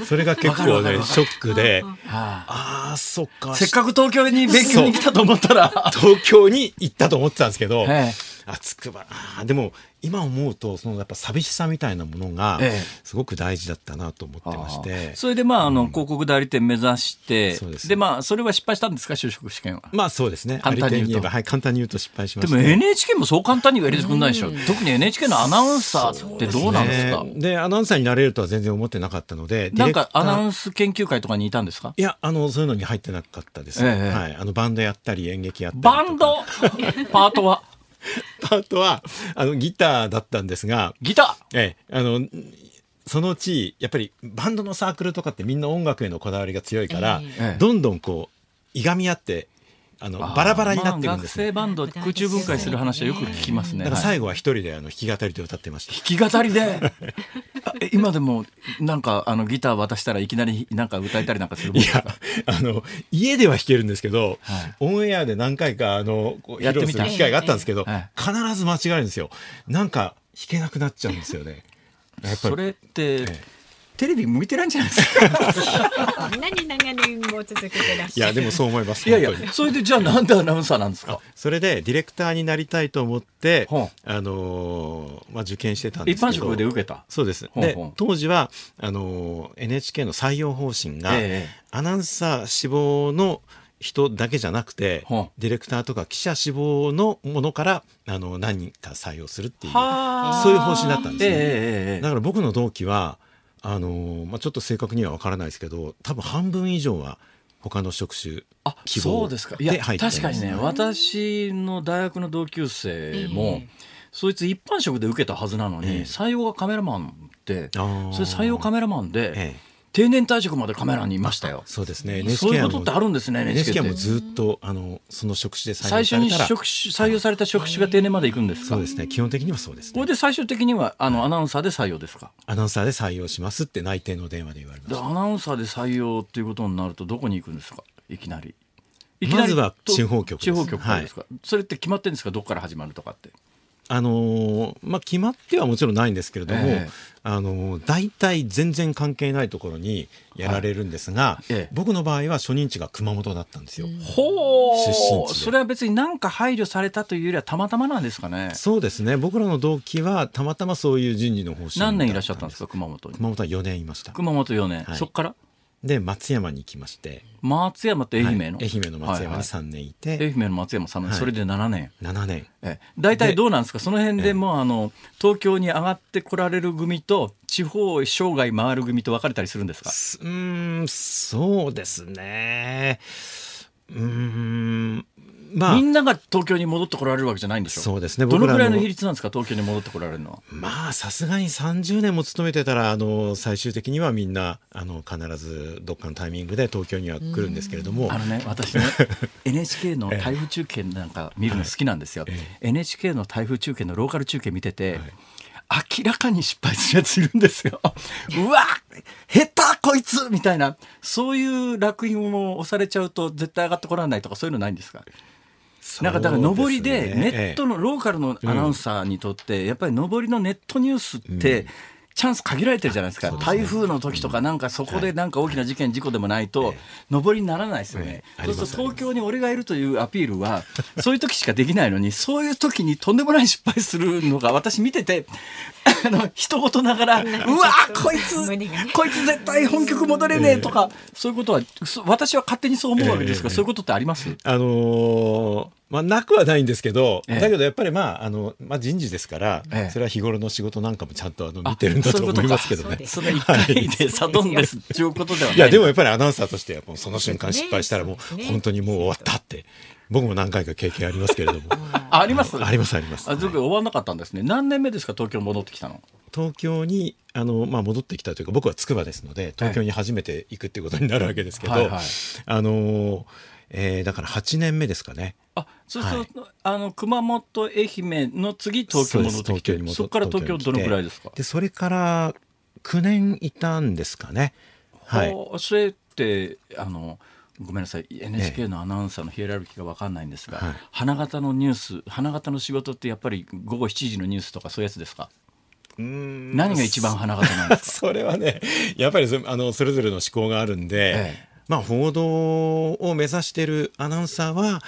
それが結構ねショックで、ああそっかせっかく東京に勉強に来たと思ったら東京に行ったと思ってたんですけど、あつくばああ、でも今思うとそのやっぱ寂しさみたいなものがすごく大事だったなと思ってまして、ええ、それでまああのう広告代理店目指して、うん、で、ね、まあそれは失敗したんですか就職試験はまあそうですね簡単に言えばはい簡単に言うと失敗しました、ね、でも NHK もそう簡単には入れてくんないでしょ、うん、特に NHK のアナウンサーってどうなんですかで、ねで、アナウンサーになれるとは全然思ってなかったのでなんかアナウンス研究会とかにいたんですかいや、あの、そういうのに入ってなかったです。ええ、はい。あの、バンドやったり演劇やったりバンド パートはパートは、あの、ギターだったんですが。ギターええ、あの、そのうち、やっぱりバンドのサークルとかってみんな音楽へのこだわりが強いから、ええ、どんどんこう、いがみ合ってあのバラバラになってんです、ねまあ、学生バンド空中分解する話はよく聞きますね。最後は一人であの弾き語りで歌ってました。弾き語りで今でもなんかあのギター渡したらいきなりなんか歌えたりなんかするいやあの家では弾けるんですけど、はい、オンエアで何回かあの披露する機会があったんですけど、はい、必ず間違えるんですよ。なんか弾けなくなっちゃうんですよね。それって、ええテレビ向いてないんじゃないですか。何んな長年も続けてらっしゃる。いやでもそう思います。いやいや。それでじゃあなんでアナウンサーなんですか。それでディレクターになりたいと思って、あのまあ受験してたんですけど。一般職で受けた。そうです。で当時はあの NHK の採用方針が、アナウンサー志望の人だけじゃなくて、ディレクターとか記者志望のものからあの何人か採用するっていうそういう方針だったんですね、だから僕の同期はあのまあ、ちょっと正確には分からないですけど多分半分以上は他の職種あそうですかいや確かにね私の大学の同級生も、えー、そいつ一般職で受けたはずなのに、えー、採用がカメラマンってそれ採用カメラマンで。えー定年退職までカメラにいましたよ。そうですね。そういうことってあるんですね。NHK もずっとあのその職種で採用最初に職種採用された職種が定年まで行くんですそうですね。基本的にはそうです、ね。これで最終的にはあのアナウンサーで採用ですか。アナウンサーで採用しますって内定の電話で言われましアナウンサーで採用っていうことになるとどこに行くんですか。いきなり。いきなりまずは地方局です。地方局ですか、はい、それって決まってんですか。どこから始まるとかって。あのまあ、決まってはもちろんないんですけれども、えー、あの大体全然関係ないところにやられるんですが、はいえー、僕の場合は初任地が熊本だったんですよ。ほうん、それは別に何か配慮されたというよりはたまたまなんですかね。そうですね僕らの同期はたまたまそういう人事の方針何年いらっしゃったんですか熊本に。熊本は4年いました。熊本4年、はい、そっからで松山に行きまして松山って愛媛の、はい、愛媛の松山に3年いて、はいはい、愛媛の松山3年、はい、それで7年7年え大体どうなんですかその辺でもあの東京に上がってこられる組と地方生涯回る組と分かれたりするんですかうんそうですねうんまあ、みんなが東京に戻ってこられるわけじゃないんでしょそうですねどのぐらいの比率なんですか東京に戻ってこられるのはまあさすがに30年も勤めてたらあの最終的にはみんなあの必ずどっかのタイミングで東京には来るんですけれどもあのね私ね NHK の台風中継なんか見るの好きなんですよ、はい、NHK の台風中継のローカル中継見てて、はい明らかに失敗するやついるんですよ。うわ下手こいつみたいな、そういう落印を押されちゃうと絶対上がってこらないとかそういうのないんですかなんかだから上りでネットのローカルのアナウンサーにとってやっぱり上りのネットニュースってチャンス限られてるじゃないですか、すね、台風の時とか、なんかそこでなんか大きな事件、事故でもないと、上りにならないですよね、そうすると東京に俺がいるというアピールは、そういう時しかできないのに、そういう時にとんでもない失敗するのが、私見てて、あの一言ながら、うわこいつ、こいつ絶対本局戻れねえとか、そういうことは、私は勝手にそう思うわけですが、そういうことってありますあのーまあ、なくはないんですけど、ええ、だけどやっぱり、まああのまあ、人事ですから、え、それは日頃の仕事なんかもちゃんとあの見てるんだと思いますけどね。それ一回でサドンデスっていうことではないいやでもやっぱりアナウンサーとしてその瞬間失敗したらもう本当にもう終わったって。僕も何回か経験ありますけれども。あります。ありますあります。あ、ず終わらなかったんですね。何年目ですか東京戻ってきたの。東京にあの、まあ、戻ってきたというか僕は筑波ですので東京に初めて行くっていうことになるわけですけど、はいはいはい、あのーえー、だから8年目ですかね。あそうすると、はい、あの熊本愛媛の次東京戻ってきてそっから東京どのくらいですかでそれから9年いたんですかね。はい、それってあのごめんなさい NHK のアナウンサーのヒエラルキーが分かんないんですが、ええ、花形のニュース花形の仕事ってやっぱり午後7時のニュースとかそういうやつですかうん何が一番花形なんですか それはねやっぱりあのそれぞれの思考があるんで、ええまあ、報道を目指しているアナウンサーは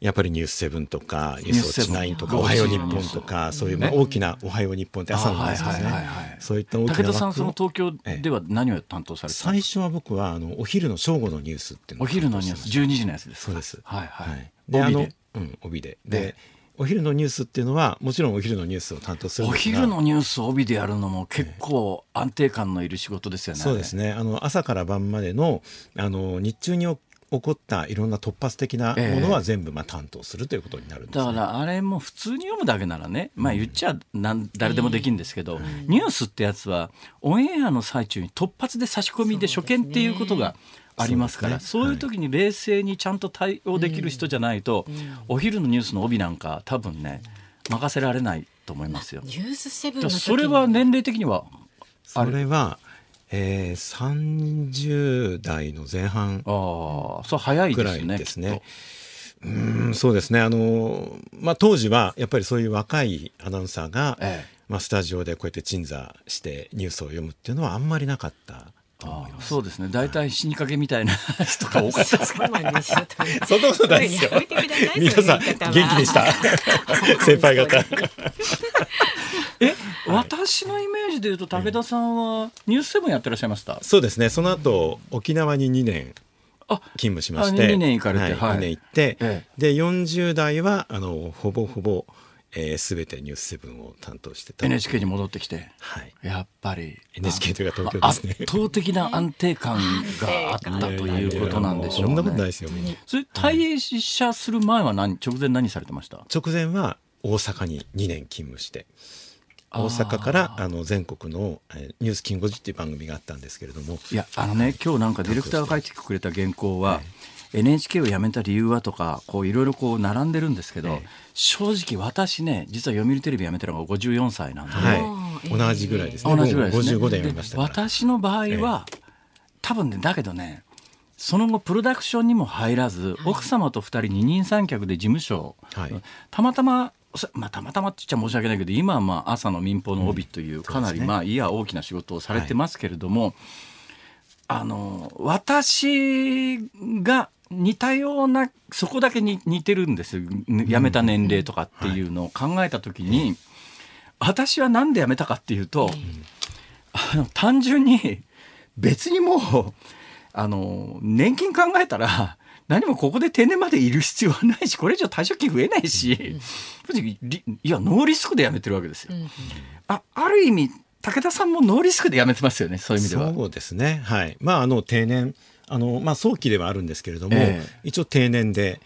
やっぱりニュースセブンとかニュースオチナインとかおはよう日本とかそういう大きなおはよう日本って朝のですね。そういった大きなさんその東京では何を担当されて最初は僕はあのお昼の正午のニュースっていうのお昼のニュース12時のやつですそうです。はいはい。であのうん帯でで。お昼のニュースっていうのはもちろんお昼のニュースを担当するお昼のニュースを帯でやるのも結構安定感のいる仕事ですよね。そうですねあの朝から晩までのあの日中に起こったいろんな突発的なものは全部まあ担当するということになるんです、ねえー、だからあれも普通に読むだけならね、まあ、言っちゃなん、うん、誰でもできるんですけど、ニュースってやつはオンエアの最中に突発で差し込みで初見っていうことが、ね。ありますから、そう、ね,、いう時に冷静にちゃんと対応できる人じゃないと、はいお昼のニュースの帯なんか多分ね任せられないと思いますよ。ニュースセブンそれは年齢的にはそれはえー、30代の前半ぐらいですね。うん、そうですね。あの、まあ、当時は、やっぱりそういう若いアナウンサーが、ええ、まあ、スタジオでこうやって鎮座してニュースを読むっていうのはあんまりなかった。あそうですね大体死にかけみたいな人が多かったですそんなことないですよ皆さん元気でした 先輩方え、はい、私のイメージでいうと武田さんはニュースセブンやってらっしゃいました、そうですねその後沖縄に2年勤務しまして2年行かれて、はい、2年行って、で40代はあのほぼほぼえー、全てニュースセブンを担当してた NHK に戻ってきて、はい、やっぱり NHK というか東京ですね、まあ、圧倒的な安定感があったということなんでしょうね。そんなことないですよ、ね、それ退役者する前は何直前何されてました直前は大阪に2年勤務して大阪からあの全国の「ニュースキンゴジ」っていう番組があったんですけれどもいやあのね今日なんかディレクターが書いてくれた原稿は、はい NHK を辞めた理由はとかこういろいろこう並んでるんですけど、ええ、正直私ね実は読売テレビ辞めたのが54歳なんで、はい、同じぐらいですね同じぐらいですね55で辞めました私の場合は、え、多分ねだけどねその後プロダクションにも入らず、奥様と2人二人三脚で事務所、はい、たまたままあ、たまたまって言っちゃ申し訳ないけど今はまあ朝の民放の帯という、うんね、かなりまあいや大きな仕事をされてますけれども、はい、あの私が似たようなそこだけに似てるんです辞めた年齢とかっていうのを考えた時に、はい、私は何で辞めたかっていうと、あの単純に別にもうあの年金考えたら何もここで定年までいる必要はないしこれ以上退職金増えないし、うん、いやノーリスクで辞めてるわけですよ。うん、あある意味武田さんもノーリスクで辞めてますよねそういう意味では。そうですねはいまああの定年あの、まあ、早期ではあるんですけれども、えー、一応定年で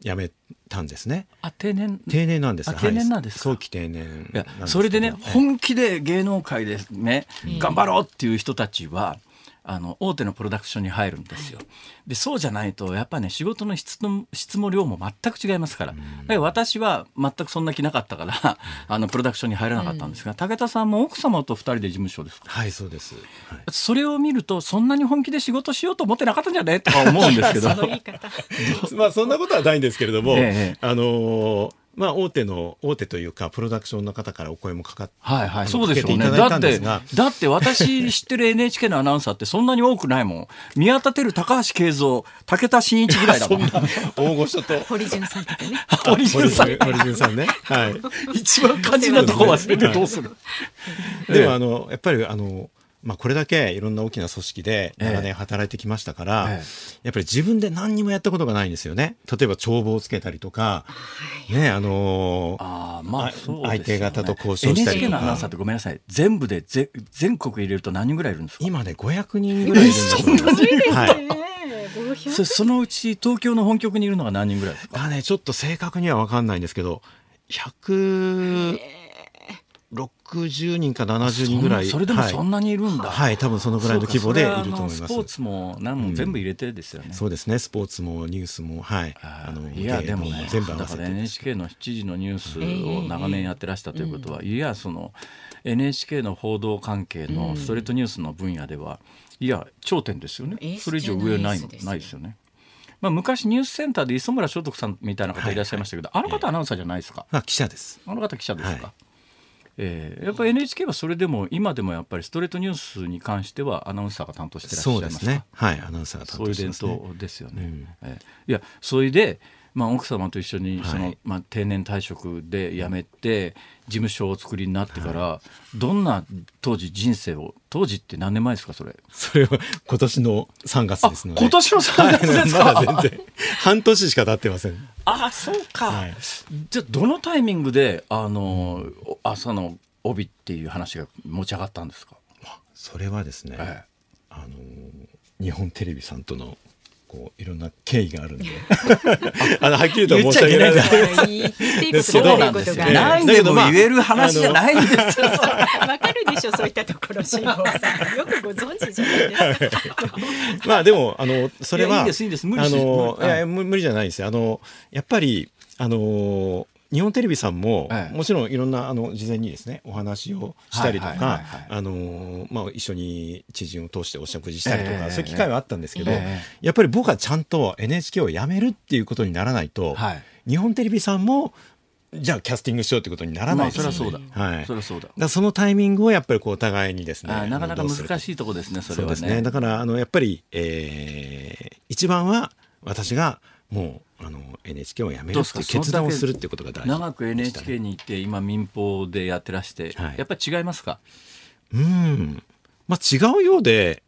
辞めたんですね。あ定年定年なんです。定年なんです、はい、早期定年、ね、それでね、本気で芸能界でね、頑張ろうっていう人たちは。うんあの大手のプロダクションに入るんですよ。でそうじゃないとやっぱね仕事の質の質も量も全く違いますからから私は全くそんな気なかったからあのプロダクションに入らなかったんですが、武田さんも奥様と2人で事務所ですはいそうです、はい、それを見るとそんなに本気で仕事しようと思ってなかったんじゃねとか思うんですけど まあそんなことはないんですけれども、ええ、あのーまあ、大手の大手というかプロダクションの方からお声もかかって、はいはい、そうですよねだってだって私知ってる NHK のアナウンサーってそんなに多くないもん見当たてる高橋慶三武田真一ぐらいだもん 大御所と堀潤さんとかね 堀潤さん堀潤さんね、はい、一番肝心なとこ忘れてどうする、ね、でもあのやっぱりあのまあ、これだけいろんな大きな組織で長年働いてきましたから、えええ、やっぱり自分で何にもやったことがないんですよね。例えば帳簿をつけたりとか、ね、あのー、あまあ、ね、相手方と交渉したりとか。NHK のごめんなさい、全部でぜ全国入れると何人ぐらいいるんですか今ね、5 0人ぐらいいるんですよ。はいそそのうち東京の本局にいるのが何人ぐらいですかあ、ね、ちょっと正確には分かんないんですけど100、えー60人か70人ぐらいそれでもそんなにいるんだ、はい、はい、多分そのぐらいの規模でいると思いますスポーツも何も全部入れてですよね、うん、そうですねスポーツもニュースもはいあのいやでも、ね、全部合わせて NHK の7時のニュースを長年やってらしたということは、えーえー、いやその NHK の報道関係のストレートニュースの分野では、うん、いや頂点ですよね、それ以上上ないないですよねまあ、昔ニュースセンターで磯村聖徳さんみたいな方いらっしゃいましたけど、はいはい、あの方アナウンサーじゃないですか、ええ、あ記者ですあの方記者ですか、はい、えー、やっぱり NHK はそれでも今でもやっぱりストレートニュースに関してはアナウンサーが担当してらっしゃいますかそうですねはいアナウンサーが担当してます、ね、そういう伝統ですよね、うん、えー、いやそれでまあ、奥様と一緒にその、はい、まあ、定年退職で辞めて事務所をお作りになってから、はい、どんな当時人生を当時って何年前ですかそれそれは今年の3月ですので今年の3月ですか、はいま、全然半年しか経ってませんああそうか、じゃあどのタイミングであの、朝の帯っていう話が持ち上がったんですかそれはですね、あの日本テレビさんとのこういろんな経緯があるんで あのはっきりと申し上げられないですけどでも言える話じゃないんですよ。わかるでしょそういったところさんよくご存知じゃ ないですか。まあでもあのそれはいいですいいです無理あのいや無理じゃないですあのやっぱりあの日本テレビさんも、もちろんいろんなあの事前にですねお話をしたりとか一緒に知人を通してお食事したりとか、そういう機会はあったんですけど、やっぱり僕はちゃんと NHK を辞めるっていうことにならないと、日本テレビさんもじゃあキャスティングしようってことにならないですね。そりゃそうだ。はい。そりゃそうだ。だそのタイミングをやっぱりこうお互いにですね。なかなか難しいとこですね。それはね。うですね。だからあのやっぱり、えー、一番は私がもうあの NHK を辞めるって決断をするってことが大事、ね、長く NHK にいて今民放でやってらして、はい、やっぱり違いますかうんまあ違うようで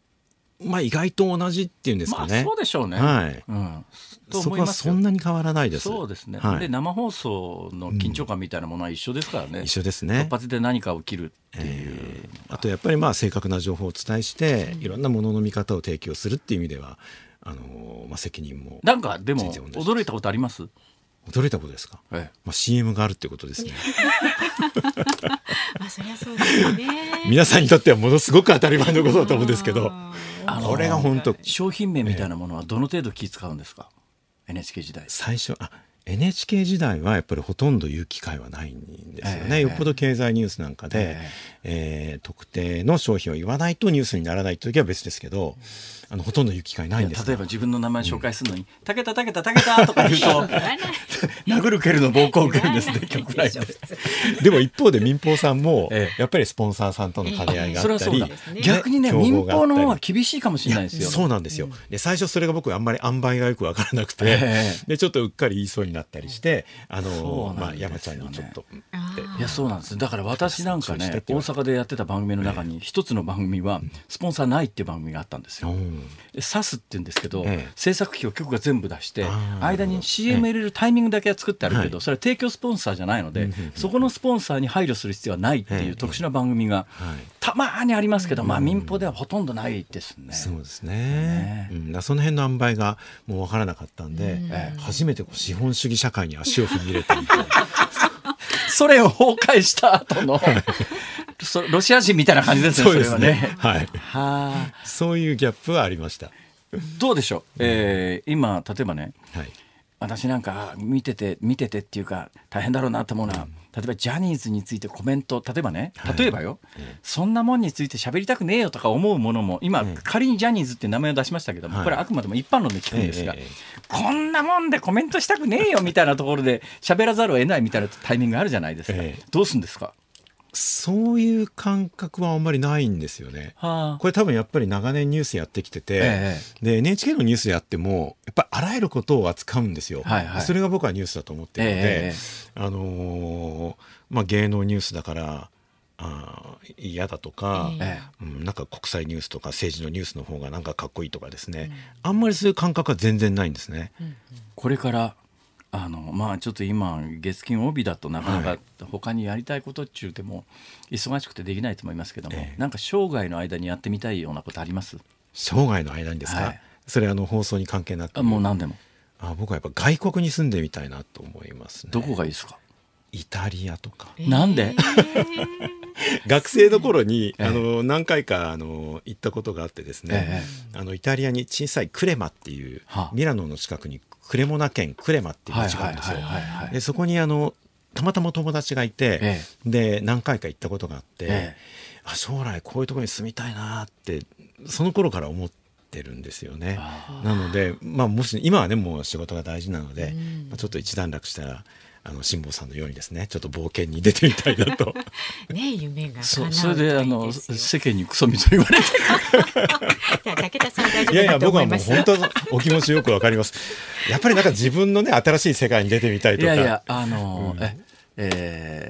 まあ意外と同じっていうんですかね。まあ、そうでしょうね。はい。うん。そこはそんなに変わらないです。そうですね。はい、で生放送の緊張感みたいなものは一緒ですからね。うん、一緒ですね。突発で何か起きるっていう、えー、あとやっぱりまあ正確な情報をお伝えして、いろんなものの見方を提供するっていう意味では、あのまあ、責任もなんかでも驚いたことあります驚いたことですか、ええ、まあ、CM があるってことですね 皆さんにとってはものすごく当たり前のことだと思うんですけどこれが本当商品名みたいなものはどの程度気使うんですか、え、NHK 時代最初あ NHK 時代はやっぱりほとんど言う機会はないんですよね、えー、よっぽど経済ニュースなんかで、えー、えー、特定の商品を言わないとニュースにならない時は別ですけど、あのほとんど言う機会ないんです例えば自分の名前紹介するのに「たけたたけたたけた」とか言うと 殴る蹴るの暴行を受けるんですね ででも一方で民放さんも、やっぱりスポンサーさんとの兼ね合いがあったり、え、逆にね民放の方は厳しいかもしれないですよそうなんですよ、で最初それが僕あんまり塩梅がよく分からなくて、でちょっとうっかり言いそうになったりしてあの、ね、まあ、山ちゃんにちょっといやそうなんですだから私なんかね大阪でやってた番組の中に一つの番組はスポンサーないっていう番組があったんですよ、サすって言うんですけど、制作費を局が全部出して間に CM 入れるタイミングだけは作ってあるけど、それは提供スポンサーじゃないので、そこのスポンサーに配慮する必要はないっていう特殊な番組がたまにありますけど、まあ、民放ではほとんどないですね。そうですね、うん、その辺の塩梅がもう分からなかったんで、初めてこう資本主義社会に足を踏み入れたみたいな。それを崩壊した後のロシア人みたいな感じですね。そうですね。はねはい。はそういうギャップはありました。どうでしょう。えー、今例えばね、はい、私なんか見てて見ててっていうか大変だろうなと思うのは、うん、例えばジャニーズについてコメント例えばね、例えばよ、そんなもんについて喋りたくねえよとか思うものも今、うん、仮にジャニーズって名前を出しましたけども、これあくまでも一般論で聞くんですが、こんなもんでコメントしたくねえよみたいなところで喋らざるを得ないみたいなタイミングあるじゃないですか。どうすんですか。そういう感覚はあんまりないんですよね。はあ、これ多分やっぱり長年ニュースやってきてて、ええ、で NHK のニュースやってもやっぱりあらゆることを扱うんですよ。はいはい、それが僕はニュースだと思ってるので、え、あのー、まあ、芸能ニュースだからあ嫌だとか、ええ、うん、なんか国際ニュースとか政治のニュースの方がなんかかっこいいとかですね、うん、あんまりそういう感覚は全然ないんですね。これからあのまあちょっと今月金帯だとなかなか他にやりたいことっちゅうても忙しくてできないと思いますけども、ええ、なんか生涯の間にやってみたいようなことあります生涯の間にですか、はい、それあの放送に関係なくもう何でもあ僕はやっぱ外国に住んでみたいなと思います、ね、どこがいいですかイタリアとか、なんで 学生の頃に、あの何回かあの行ったことがあってですね、あのイタリアに小さいクレマっていう、ミラノの近くにクレモナ県クレマっていう町があるんですよ。でそこにあのたまたま友達がいて、ええ、で何回か行ったことがあって、え、あ将来こういうとこに住みたいなってその頃から思って。るんですよねなので、まあ、もし今はねもう仕事が大事なので、うん、まあ、ちょっと一段落したらあの辛坊さんのようにですねちょっと冒険に出てみたいなと ね夢がそれであの世間にクソみと言われていやいや僕はもう本当お気持ちよくわかりますやっぱりなんか自分のね新しい世界に出てみたいとかいやいやあの、うん、ええー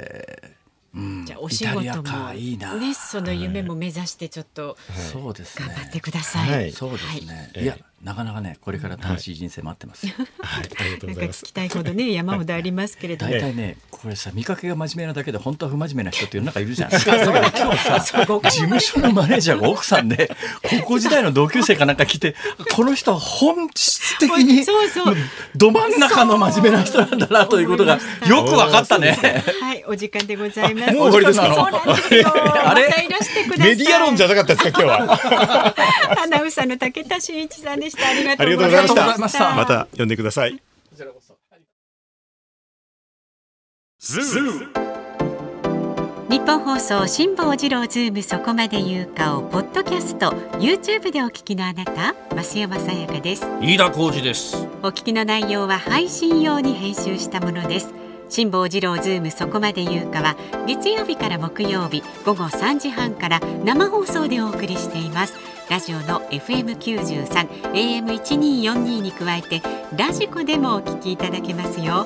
お仕事もねその夢も目指してちょっと頑張ってください。はい、そうですね。いやなかなかねこれから楽しい人生待ってます。はい、ありがとうございます。聞きたいほどね山ほどありますけれども。大体ねこれさ見かけが真面目なだけで本当は不真面目な人って世の中いるじゃん。それ今日さ事務所のマネージャーが奥さんで高校時代の同級生かなんか来てこの人は本質的にそそううど真ん中の真面目な人なんだなということがよくわかったね。はい。お時間でございます。もう終わりですかそうなんですよ。またいらしてください。メディア論じゃなかったですか、今日は。アナウンサーの武田真一さんでした。ありがとうございました。またまた呼んでください。日本放送辛坊治郎ズームそこまで言うかをポッドキャスト YouTube でお聞きのあなた増山さやかです飯田浩二ですお聞きの内容は配信用に編集したものです辛坊治郎ズームそこまで言うかは月曜日から木曜日午後三時半から生放送でお送りしていますラジオの FM93 a m 一二四二に加えてラジコでもお聞きいただけますよ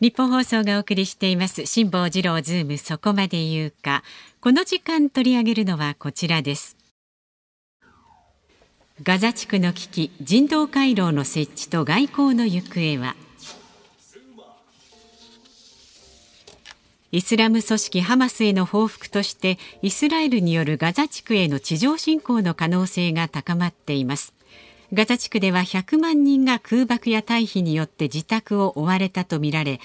日本放送がお送りしています辛坊治郎ズームそこまで言うかこの時間取り上げるのはこちらですガザ地区の危機人道回廊の設置と外交の行方はイスラム組織ハマスへの報復としてイスラエルによるガザ地区への地上侵攻の可能性が高まっていますガザ地区では100万人が空爆や退避によって自宅を追われたとみられ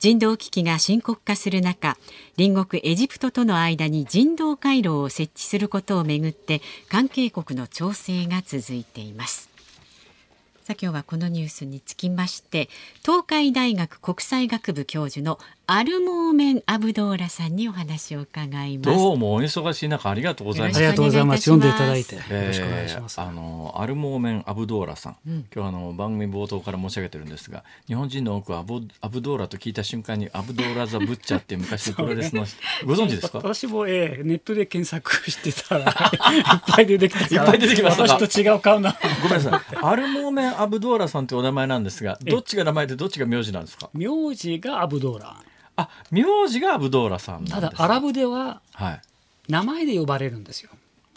人道危機が深刻化する中隣国エジプトとの間に人道回廊を設置することをめぐって関係国の調整が続いています。さあ今日はこのニュースにつきまして東海大学国際学部教授のアルモーメンアブドーラさんにお話を伺いますどうもお忙しい中ありがとうございますありがとうございます読んでいただいてよろしくお願いします、あのアルモーメンアブドーラさん、うん、今日あの番組冒頭から申し上げてるんですが日本人の多くはアブアブドーラと聞いた瞬間にアブドーラザブッチャって昔のプロレスの、ね、ご存知ですか私も、えー、ネットで検索してたら いっぱい出てきたいっぱい出てきました私と違う顔なごめんなさいアルモーメンアブドーラさんというお名前なんですがどっちが名前でどっちが名字なんですか名字がアブドーラあ名字がアブドーラさんただアラブでは名前で呼ばれるんですよ。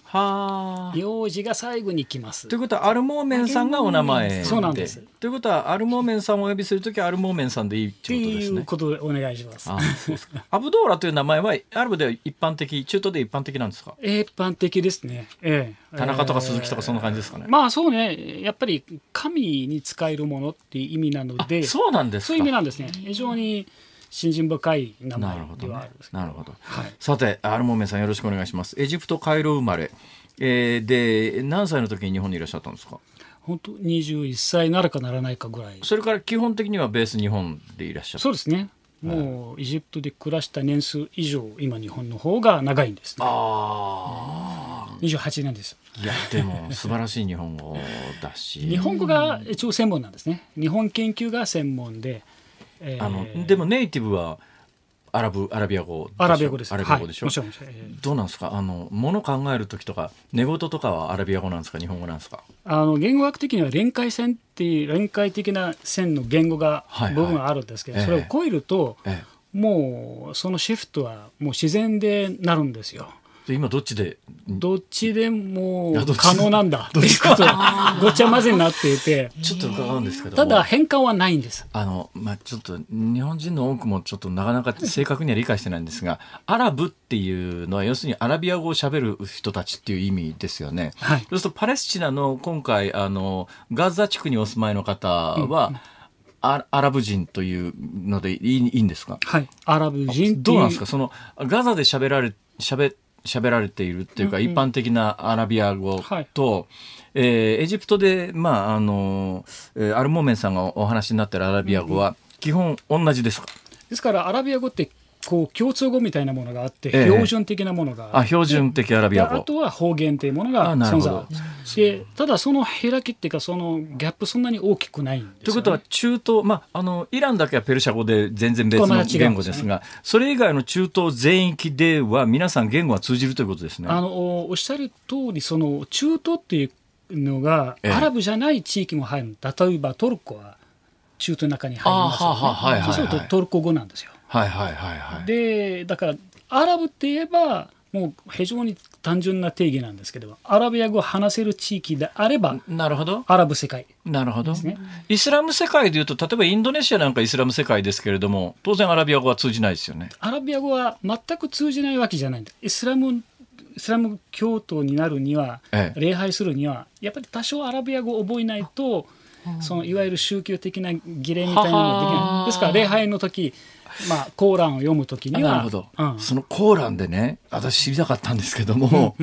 はあ。名字が最後に来ます。ということはアルモーメンさんがお名前そうなんです。ということはアルモーメンさんをお呼びするときはアルモーメンさんでいいっていうことですね。ということでお願いします。あすアブドーラという名前はアラブでは一般的、中東で一般的なんですか。一般的ですね。ええ。田中とか鈴木とかそんな感じですかね。えー、まあそうね。やっぱり神に使えるものっていう意味なので。そうなんですそういう意味なんですね。非常に。信心深い名前ではあるんですなるほど、さてアルモメさんよろしくお願いしますエジプトカイロ生まれ、えー、で何歳の時に日本にいらっしゃったんですか本当21歳なるかならないかぐらいそれから基本的にはベース日本でいらっしゃるそうですねもうエジプトで暮らした年数以上今日本の方が長いんです、ね、ああ、うん、28年ですいやでも素晴らしい日本語だし 日本語が一応専門なんですね日本研究が専門でえー、あのでもネイティブはアラブアラビア語アラビア語ですアラビア語でしょ、はい、どうなんですかあのもの考える時とか寝言とかはアラビア語なんですか日本語なんですかあの言語学的には連回線っていう連回的な線の言語が部分があるんですけど、はいはい、それを超えると、ええ、もうそのシフトはもう自然でなるんですよ今どっちでどっちでも可能なんだ ということごちゃ混ぜになっていてちょっと伺うんですけどただ変換はないんですあの、まあ、ちょっと日本人の多くもちょっとなかなか正確には理解してないんですがアラブっていうのは要するにアラビア語をしゃべる人たちっていう意味ですよね。はい、そうするとパレスチナの今回あのガザ地区にお住まいの方は、うんアラブ人というのでいいんですかはい。アラブ人どうなんですかその、ガザで喋られ、喋っ喋られているっていうか、うんうん、一般的なアラビア語と、はい、えー、エジプトで、まああのアルモメンさんがお話になってるアラビア語は基本同じですか、ですからアラビア語ってこう共通語みたいなものがあって、ええ、標準的なものがあ標準的アラビア語あとは方言というものが存在でただその開きっていうかそのギャップそんなに大きくないんです、ね、ということは中東、まあ、あのイランだけはペルシャ語で全然別の言語ですが、ね、それ以外の中東全域では皆さん言語は通じるということですねあのおっしゃる通りその中東っていうのが、アラブじゃない地域も入る例えばトルコは中東の中に入りますよね、そうするとトルコ語なんですよはいはいはいはい。でだからアラブって言えばもう非常に単純な定義なんですけどアラビア語を話せる地域であればなるほどアラブ世界、ね、なるほどイスラム世界でいうと例えばインドネシアなんかイスラム世界ですけれども当然アラビア語は通じないですよねアラビア語は全く通じないわけじゃないんイスラムイスラム教徒になるには、ええ、礼拝するにはやっぱり多少アラビア語を覚えないとそのいわゆる宗教的な儀礼みたいなのができないですから礼拝の時まあ、コーランを読むときには。なるほど、うん、そのコーランでね、私知りたかったんですけども、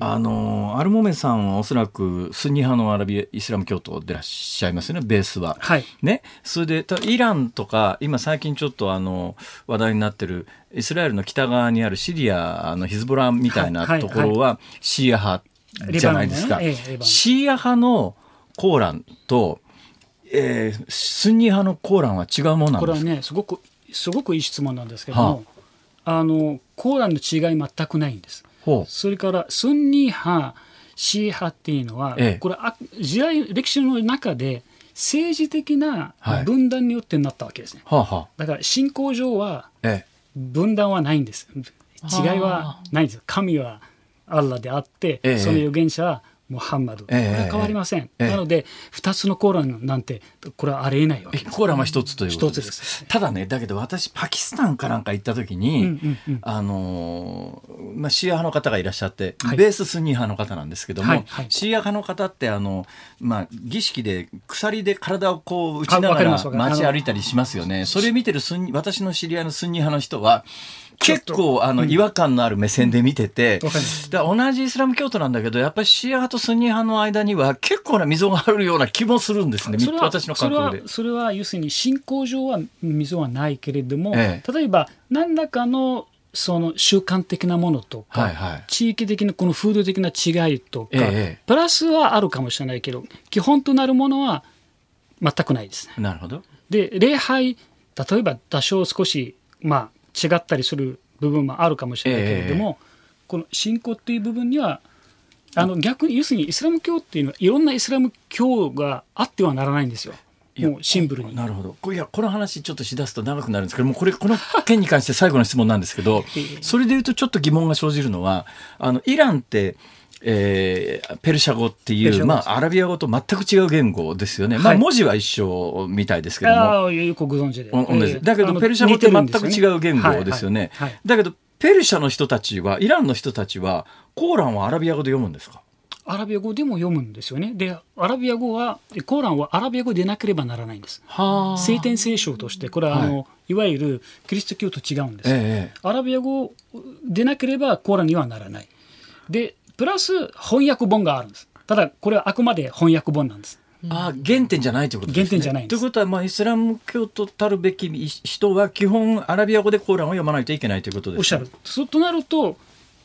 あの、アルモメさんはおそらくスンニ派のアラビア、イスラム教徒でらっしゃいますよね、ベースは。はい。ね。それで、イランとか、今最近ちょっとあの、話題になってる、イスラエルの北側にあるシリアのヒズボラみたいなところは、シーア派じゃないですか。シーア派のコーランと、えー、スンニ派のコーランは違うものなんですかこれはねすごくすごくいい質問なんですけども、はあ、あのコーランの違い全くないんです。それからスンニ派シー派っていうのは、ええ、これあ時代歴史の中で政治的な分断によってなったわけですね。はいははだから信仰上は分断はないんです。え、違いはないんです。神はアッラであって、その預言者はムハンマド、これは変わりません、えーえー、なので二つのコーランなんてこれはありえないわけですコーランは一つということです、ね、ただねだけど私パキスタンかなんか行った時に、あのー、まあ、シーア派の方がいらっしゃって、ベーススニー派の方なんですけども、はいシーア派の方ってあの、まあ、儀式で鎖で体をこう打ちながら街歩いたりしますよねそれ見てるスニ私の知り合いのスニー派の人は結構あの違和感のある目線で見てて、うん、同じイスラム教徒なんだけどやっぱりシーア派とスニ派の間には結構な溝があるような気もするんですねそれは私の感覚でそれは要するに信仰上は溝はないけれども、ええ、例えば何らかのその習慣的なものとか、はいはい、地域的なこの風土的な違いとか、え、プラスはあるかもしれないけど基本となるものは全くないですね。なるほどで礼拝例えば多少少しまあ違ったりする部分もあるかもしれないけれども、えー、この信仰っていう部分にはあの逆に要するにイスラム教っていうのはいろんなイスラム教があってはならないんですよ。もうシンプルになるほどいやこの話ちょっとしだすと長くなるんですけどもこれこの件に関して最後の質問なんですけどそれでいうとちょっと疑問が生じるのはあのイランってえー、ペルシャ語っていう、まあ、アラビア語と全く違う言語ですよね、はい、まあ、文字は一緒みたいですけどもあよくご存知で、えー、だけどペルシャ語って全く違う言語ですよね、ねはいはい、だけどペルシャの人たちはイランの人たちはコーランはアラビア語で読むんですかアラビア語でも読むんですよね。で、アラビア語は、コーランはアラビア語でなければならないんです。聖典聖書として、これはあの、はい、いわゆるキリスト教と違うんです、ええ、アラビア語でなければコーランにはならない。で、プラス翻訳本があるんです。ただ、これはあくまで翻訳本なんです。あ原点じゃないということですね。原点じゃないということは、まあ、イスラム教とたるべき人は基本アラビア語でコーランを読まないといけないということです、ね、おっしゃる。そうとなると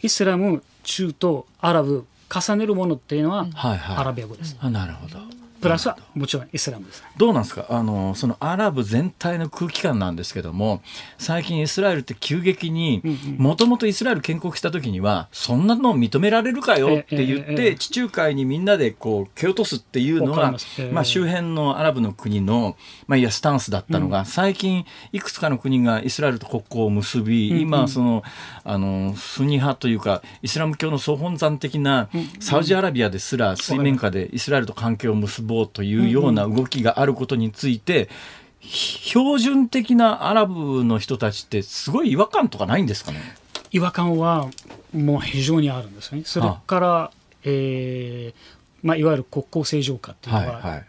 イスラム中東アラブ重ねるものっていうのは、アラビア語です。はいはい、あなるほどプラスはもちろんイスラムです、ね、どうなんですかあのそのアラブ全体の空気感なんですけども最近イスラエルって急激にもともとイスラエル建国した時にはそんなの認められるかよって言って地中海にみんなでこう蹴落とすっていうのがまあ周辺のアラブの国のまあいやスタンスだったのが最近いくつかの国がイスラエルと国交を結び今そのあのスニ派というかイスラム教の総本山的なサウジアラビアですら水面下でイスラエルと関係を結ぶぼうというような動きがあることについて、標準的なアラブの人たちってすごい違和感とかないんですかね違和感はもう非常にあるんですよね。それから、はえー、まあ、いわゆる国交正常化っていうのは、はいはい、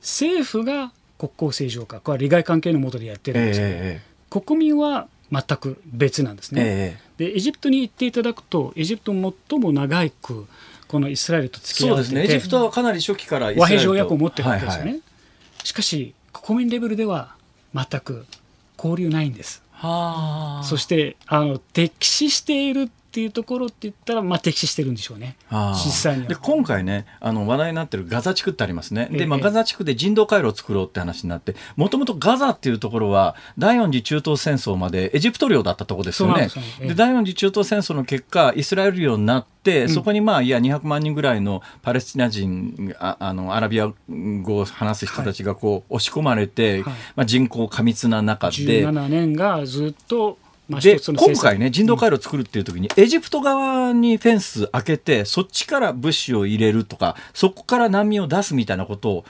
政府が国交正常化これは利害関係のもとでやってるんですけど、えー、国民は全く別なんですね。えー、でエジプトに行っていただくとエジプト最も長い区このイスラエルと付き合ってそうですねエジプトはかなり初期から和平条約を持ってるわけですよね、はいはい、しかし国民レベルでは全く交流ないんですそしてあの敵視しているっていうところって言ったら、まあ、敵視してるんでしょうね、実際にで今回ねあの、話題になってるガザ地区ってありますね、でまあ、ガザ地区で人道回廊を作ろうって話になって、もともとガザっていうところは、第四次中東戦争までエジプト領だったところですよね。で第四次中東戦争の結果、イスラエル領になって、そこにまあ、いや、200万人ぐらいのパレスチナ人、ああのアラビア語を話す人たちがこう、押し込まれて、はい、まあ、人口過密な中で。17年がずっとで今回ね人道回廊作るっていう時に、うん、エジプト側にフェンス開けてそっちから物資を入れるとかそこから難民を出すみたいなことを、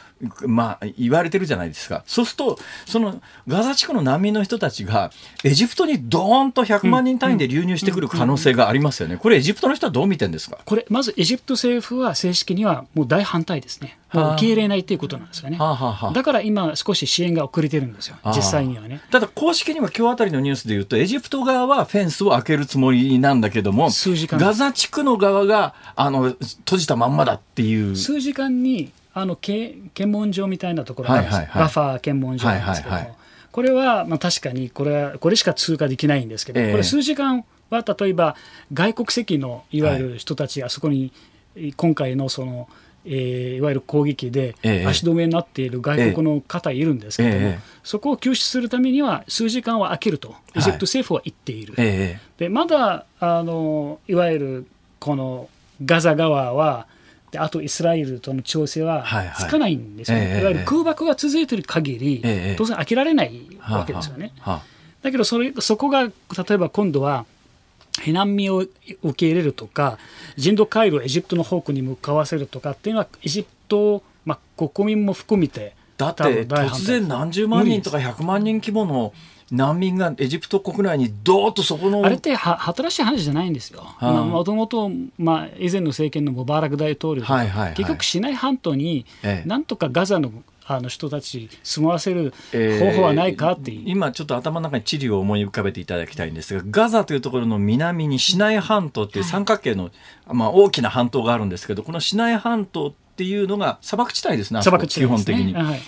まあ、言われてるじゃないですかそうするとそのガザ地区の難民の人たちがエジプトにどーンと100万人単位で流入してくる可能性がありますよねこれエジプトの人はどう見てんですかこれまずエジプト政府は正式にはもう大反対ですね。もう受け入れないということなんですよね、はあはあ、だから今、少し支援が遅れてるんですよ、実際にはね。ただ、公式には今日あたりのニュースでいうと、エジプト側はフェンスを開けるつもりなんだけども、数時間ガザ地区の側があの閉じたまんまだっていう。数時間にあの検問所みたいなところがあるんです、はいはいはい、ラファ検問所なんですけども、はいはいはい、これは、まあ、確かにこれこれしか通過できないんですけど、えー、これ数時間は例えば外国籍のいわゆる人たち、あそこに今回のその、えー、いわゆる攻撃で足止めになっている外国の方いるんですけれども、ええ、そこを救出するためには数時間は空けると、エジプト政府は言っている。はいえ、でまだあのいわゆるこのガザ側はであとイスラエルとの調整はつかないんですよね、はいはい、いわゆる空爆が続いている限り、当然、開けられないわけですよね。ははだけどそれそこが例えば今度は避難民を受け入れるとか人道回路をエジプトの方向に向かわせるとかっていうのはエジプト、まあ、国民も含めてだって突然何十万人とか100万人規模の難民がエジプト国内にどーっとそこのあれっては新しい話じゃないんですよ、もともと以前の政権のモバラク大統領、はいはいはい、結局、シナイ半島になんとかガザのあの人たち住まわせる方法はないかって、えー、今ちょっと頭の中に地理を思い浮かべていただきたいんですがガザというところの南にシナイ半島っていう三角形の、はい、まあ、大きな半島があるんですけどこのシナイ半島っていうのが砂漠地帯ですね砂漠地帯、ね、基本的に。はい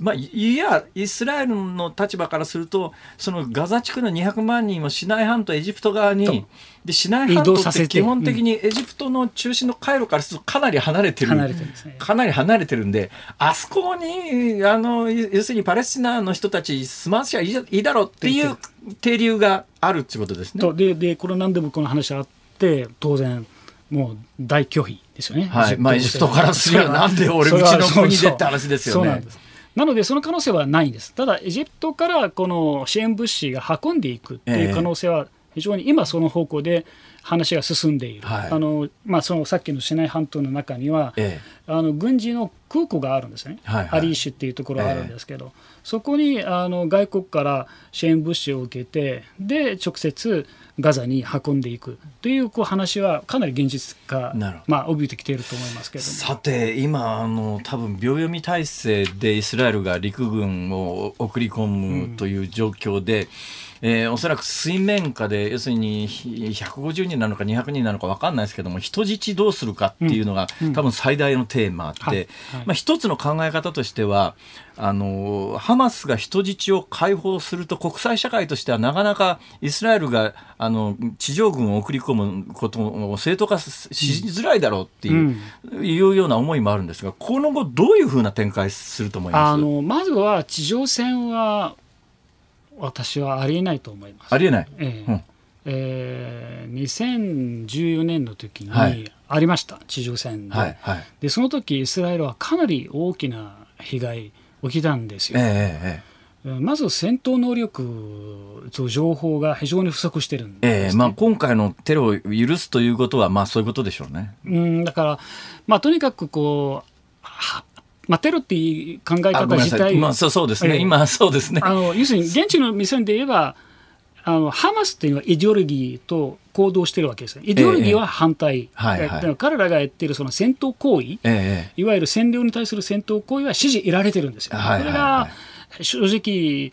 まあ、いや、イスラエルの立場からすると、そのガザ地区の200万人をシナイ半島、エジプト側に、でシナイ半島って基本的にエジプトの中心の回路からするとかなり離れてる、ね、かなり離れてるんで、あそこに、あの、要するにパレスチナの人たち住まわせちゃいいだろうっていう停留があるってことですね。でで、これ何でもこの話あって、当然。もう大拒否ですよね。はい、まあエジプトからすればなんで俺うちの国でって話ですよね。そうなんです。なので、その可能性はないんです。ただ、エジプトからこの支援物資が運んでいくっていう可能性は、非常に今、その方向で話が進んでいる、はい、あのまあ、そのさっきのシナイ半島の中には、ええ、あの軍事の空港があるんですね、はいはい、アリーシュっていうところがあるんですけど、え、そこにあの外国から支援物資を受けて、で直接ガザに運んでいくというこう話はかなり現実化、まあ、帯びてきていると思いますけどさて今あの多分秒読み体制でイスラエルが陸軍を送り込むという状況で。うんえー、おそらく水面下で、要するに150人なのか200人なのか分かんないですけども、人質どうするかっていうのが、多分最大のテーマで、まあ、一つの考え方としては、あのハマスが人質を解放すると国際社会としてはなかなかイスラエルがあの地上軍を送り込むことを正当化しづらいだろうっていううん、いうような思いもあるんですがこの後どういうふうな展開すると思いますあのまずは地上戦は私はありえないと思います。ありえない、えーうんえー、2014年の時にありました、地上戦ではいはい、でその時イスラエルはかなり大きな被害起きたんですよ、えー、まず戦闘能力と情報が非常に不足してるんで、ね、えー、まあ、今回のテロを許すということは、まあ、そういうことでしょうね。うん、だから、まあ、とにかくこう発まあ、テロっていう考え方自体、まあ、そうですね、えー、今そうですねあの要するに現地の目線で言えばあのハマスっていうのはイデオロギーと行動してるわけですよ、イデオロギーは反対、えー彼らがやってるその戦闘行為、いわゆる占領に対する戦闘行為は支持得られてるんですよ。はこれが正直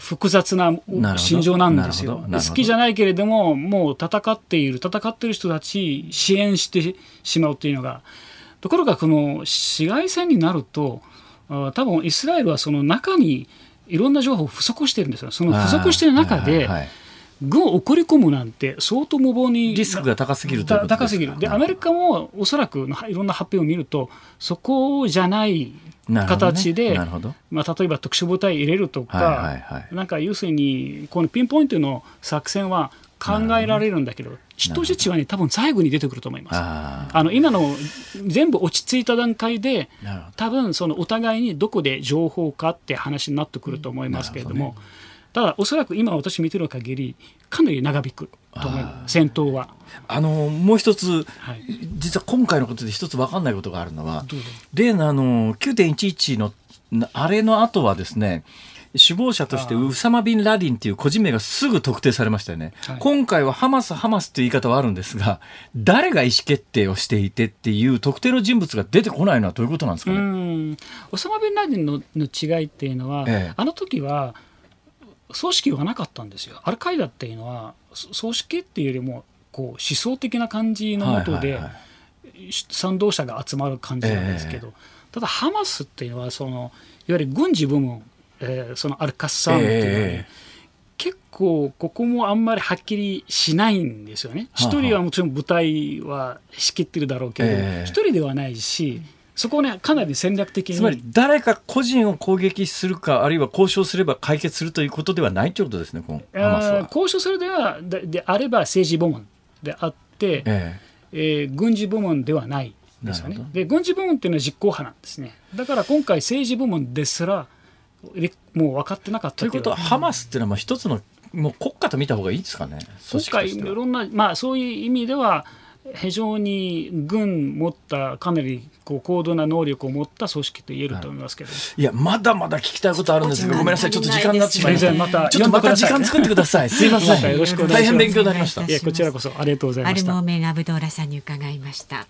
複雑な心情なんですよ。好きじゃないけれども、もう戦っている、戦っている人たち支援してしまうというのが、ところがこの市街戦になると多分イスラエルはその中にいろんな情報を不足してるんですよその不足してる中で軍を送り込むなんて相当無謀にリスクが高すぎると高すぎるでアメリカもおそらくいろんな発表を見るとそこじゃない形で、まあ、例えば特殊部隊入れるとか、はいはい、なんか要するにこのピンポイントの作戦は考えられるんだけど、人質はね、多分最後に出てくると思います。ああの今の全部落ち着いた段階で、多分そのお互いにどこで情報かって話になってくると思いますけれども、どね、ただ、おそらく今、私見てる限り、かなり長引くと思う、戦闘は。あのもう一つ、はい、実は今回のことで一つ分かんないことがあるのは、例あの9.11のあれの後はですね、首謀者としてウサマ・ビン・ラディンという個人名がすぐ特定されましたよね、はい、今回はハマス、ハマスという言い方はあるんですが、誰が意思決定をしていてっていう特定の人物が出てこないのはどういうことなんですかね。ウサマ・ビン・ラディンのの違いっていうのは、ええ、あの時は組織はなかったんですよ。アルカイダっていうのは組織っていうよりもこう思想的な感じのもとで、賛同者が集まる感じなんですけど、え、ただハマスっていうのはそのいわゆる軍事部門えー、そのアルカッサーノっていうのはね、えー、結構ここもあんまりはっきりしないんですよね。一人はもちろん舞台は仕切ってるだろうけど、一、人ではないし、そこをね、かなり戦略的に。つまり、誰か個人を攻撃するか、あるいは交渉すれば解決するということではないということですね、このハマスは。交渉するではでであれば政治部門であって、えー、えー、軍事部門ではないですよね。で、軍事部門っていうのは実行派なんですね。だから今回、政治部門ですら、もう分かってなかったということは、ハマスっていうのは一つのもう国家と見た方がいいですかね。組織いろんな、まあ、そういう意味では非常に軍持ったかなりこう高度な能力を持った組織と言えると思いますけど、はい、いやまだまだ聞きたいことあるんですけどごめんなさいちょっと時間になってしまいましたちょっとまた時間作ってください すいませんよろしくお願いします大変勉強になりましたいやこちらこそありがとうございましたアルモーメガブドーラさんに伺いました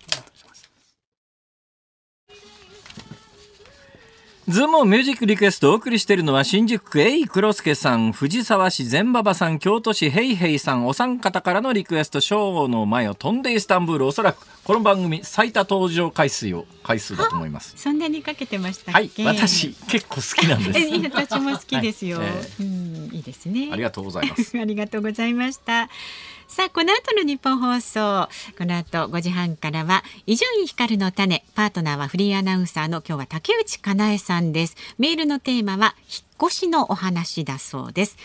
ズームミュージックリクエストをお送りしているのは新宿区エイクロスケさん、藤沢市善馬場さん、京都市ヘイヘイさん、お三方からのリクエスト、ショーの前を飛んでイスタンブール、おそらくこの番組最多登場回数を、回数だと思います。そんなにかけてましたはい、私結構好きなんです。私も好きですよ、はいえー、うん。いいですね。ありがとうございます。ありがとうございました。さあこの後の日本放送この後5時半からは伊集院光の種パートナーはフリーアナウンサーの今日は竹内かなえさんですメールのテーマは引っ越しのお話だそうです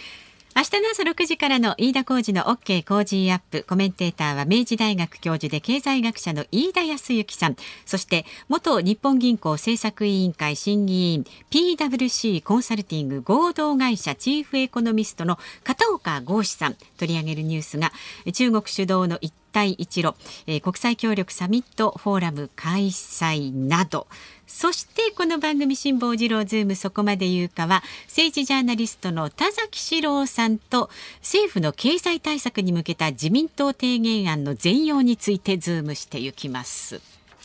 明日の朝6時からの飯田浩二の OK 工事アップコメンテーターは明治大学教授で経済学者の飯田康之さんそして元日本銀行政策委員会審議委員 PWC コンサルティング合同会社チーフエコノミストの片岡剛志さん取り上げるニュースが中国主導の一帯一路、えー、国際協力サミットフォーラム開催などそしてこの番組辛坊治郎ズームそこまで言うかは政治ジャーナリストの田崎史郎さんと政府の経済対策に向けた自民党提言案の全容についてズームしていきます。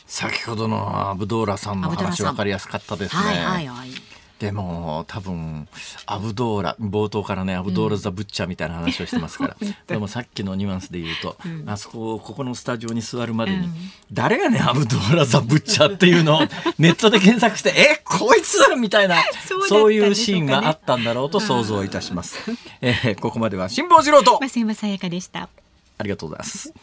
先ほどのアブドーラさんの話分かりやすかったですね。はいはいはいでも多分アブドーラ冒頭からねアブドーラ・ザ・ブッチャーみたいな話をしてますから、うん、でもさっきのニュアンスで言うと、うん、あそこここのスタジオに座るまでに、うん、誰がねアブドーラ・ザ・ブッチャーっていうのを ネットで検索してえこいつだみたいなそういうシーンがあったんだろうと想像いたします。えー、ここまでは辛坊治郎と山さやかでしたありがとうございます。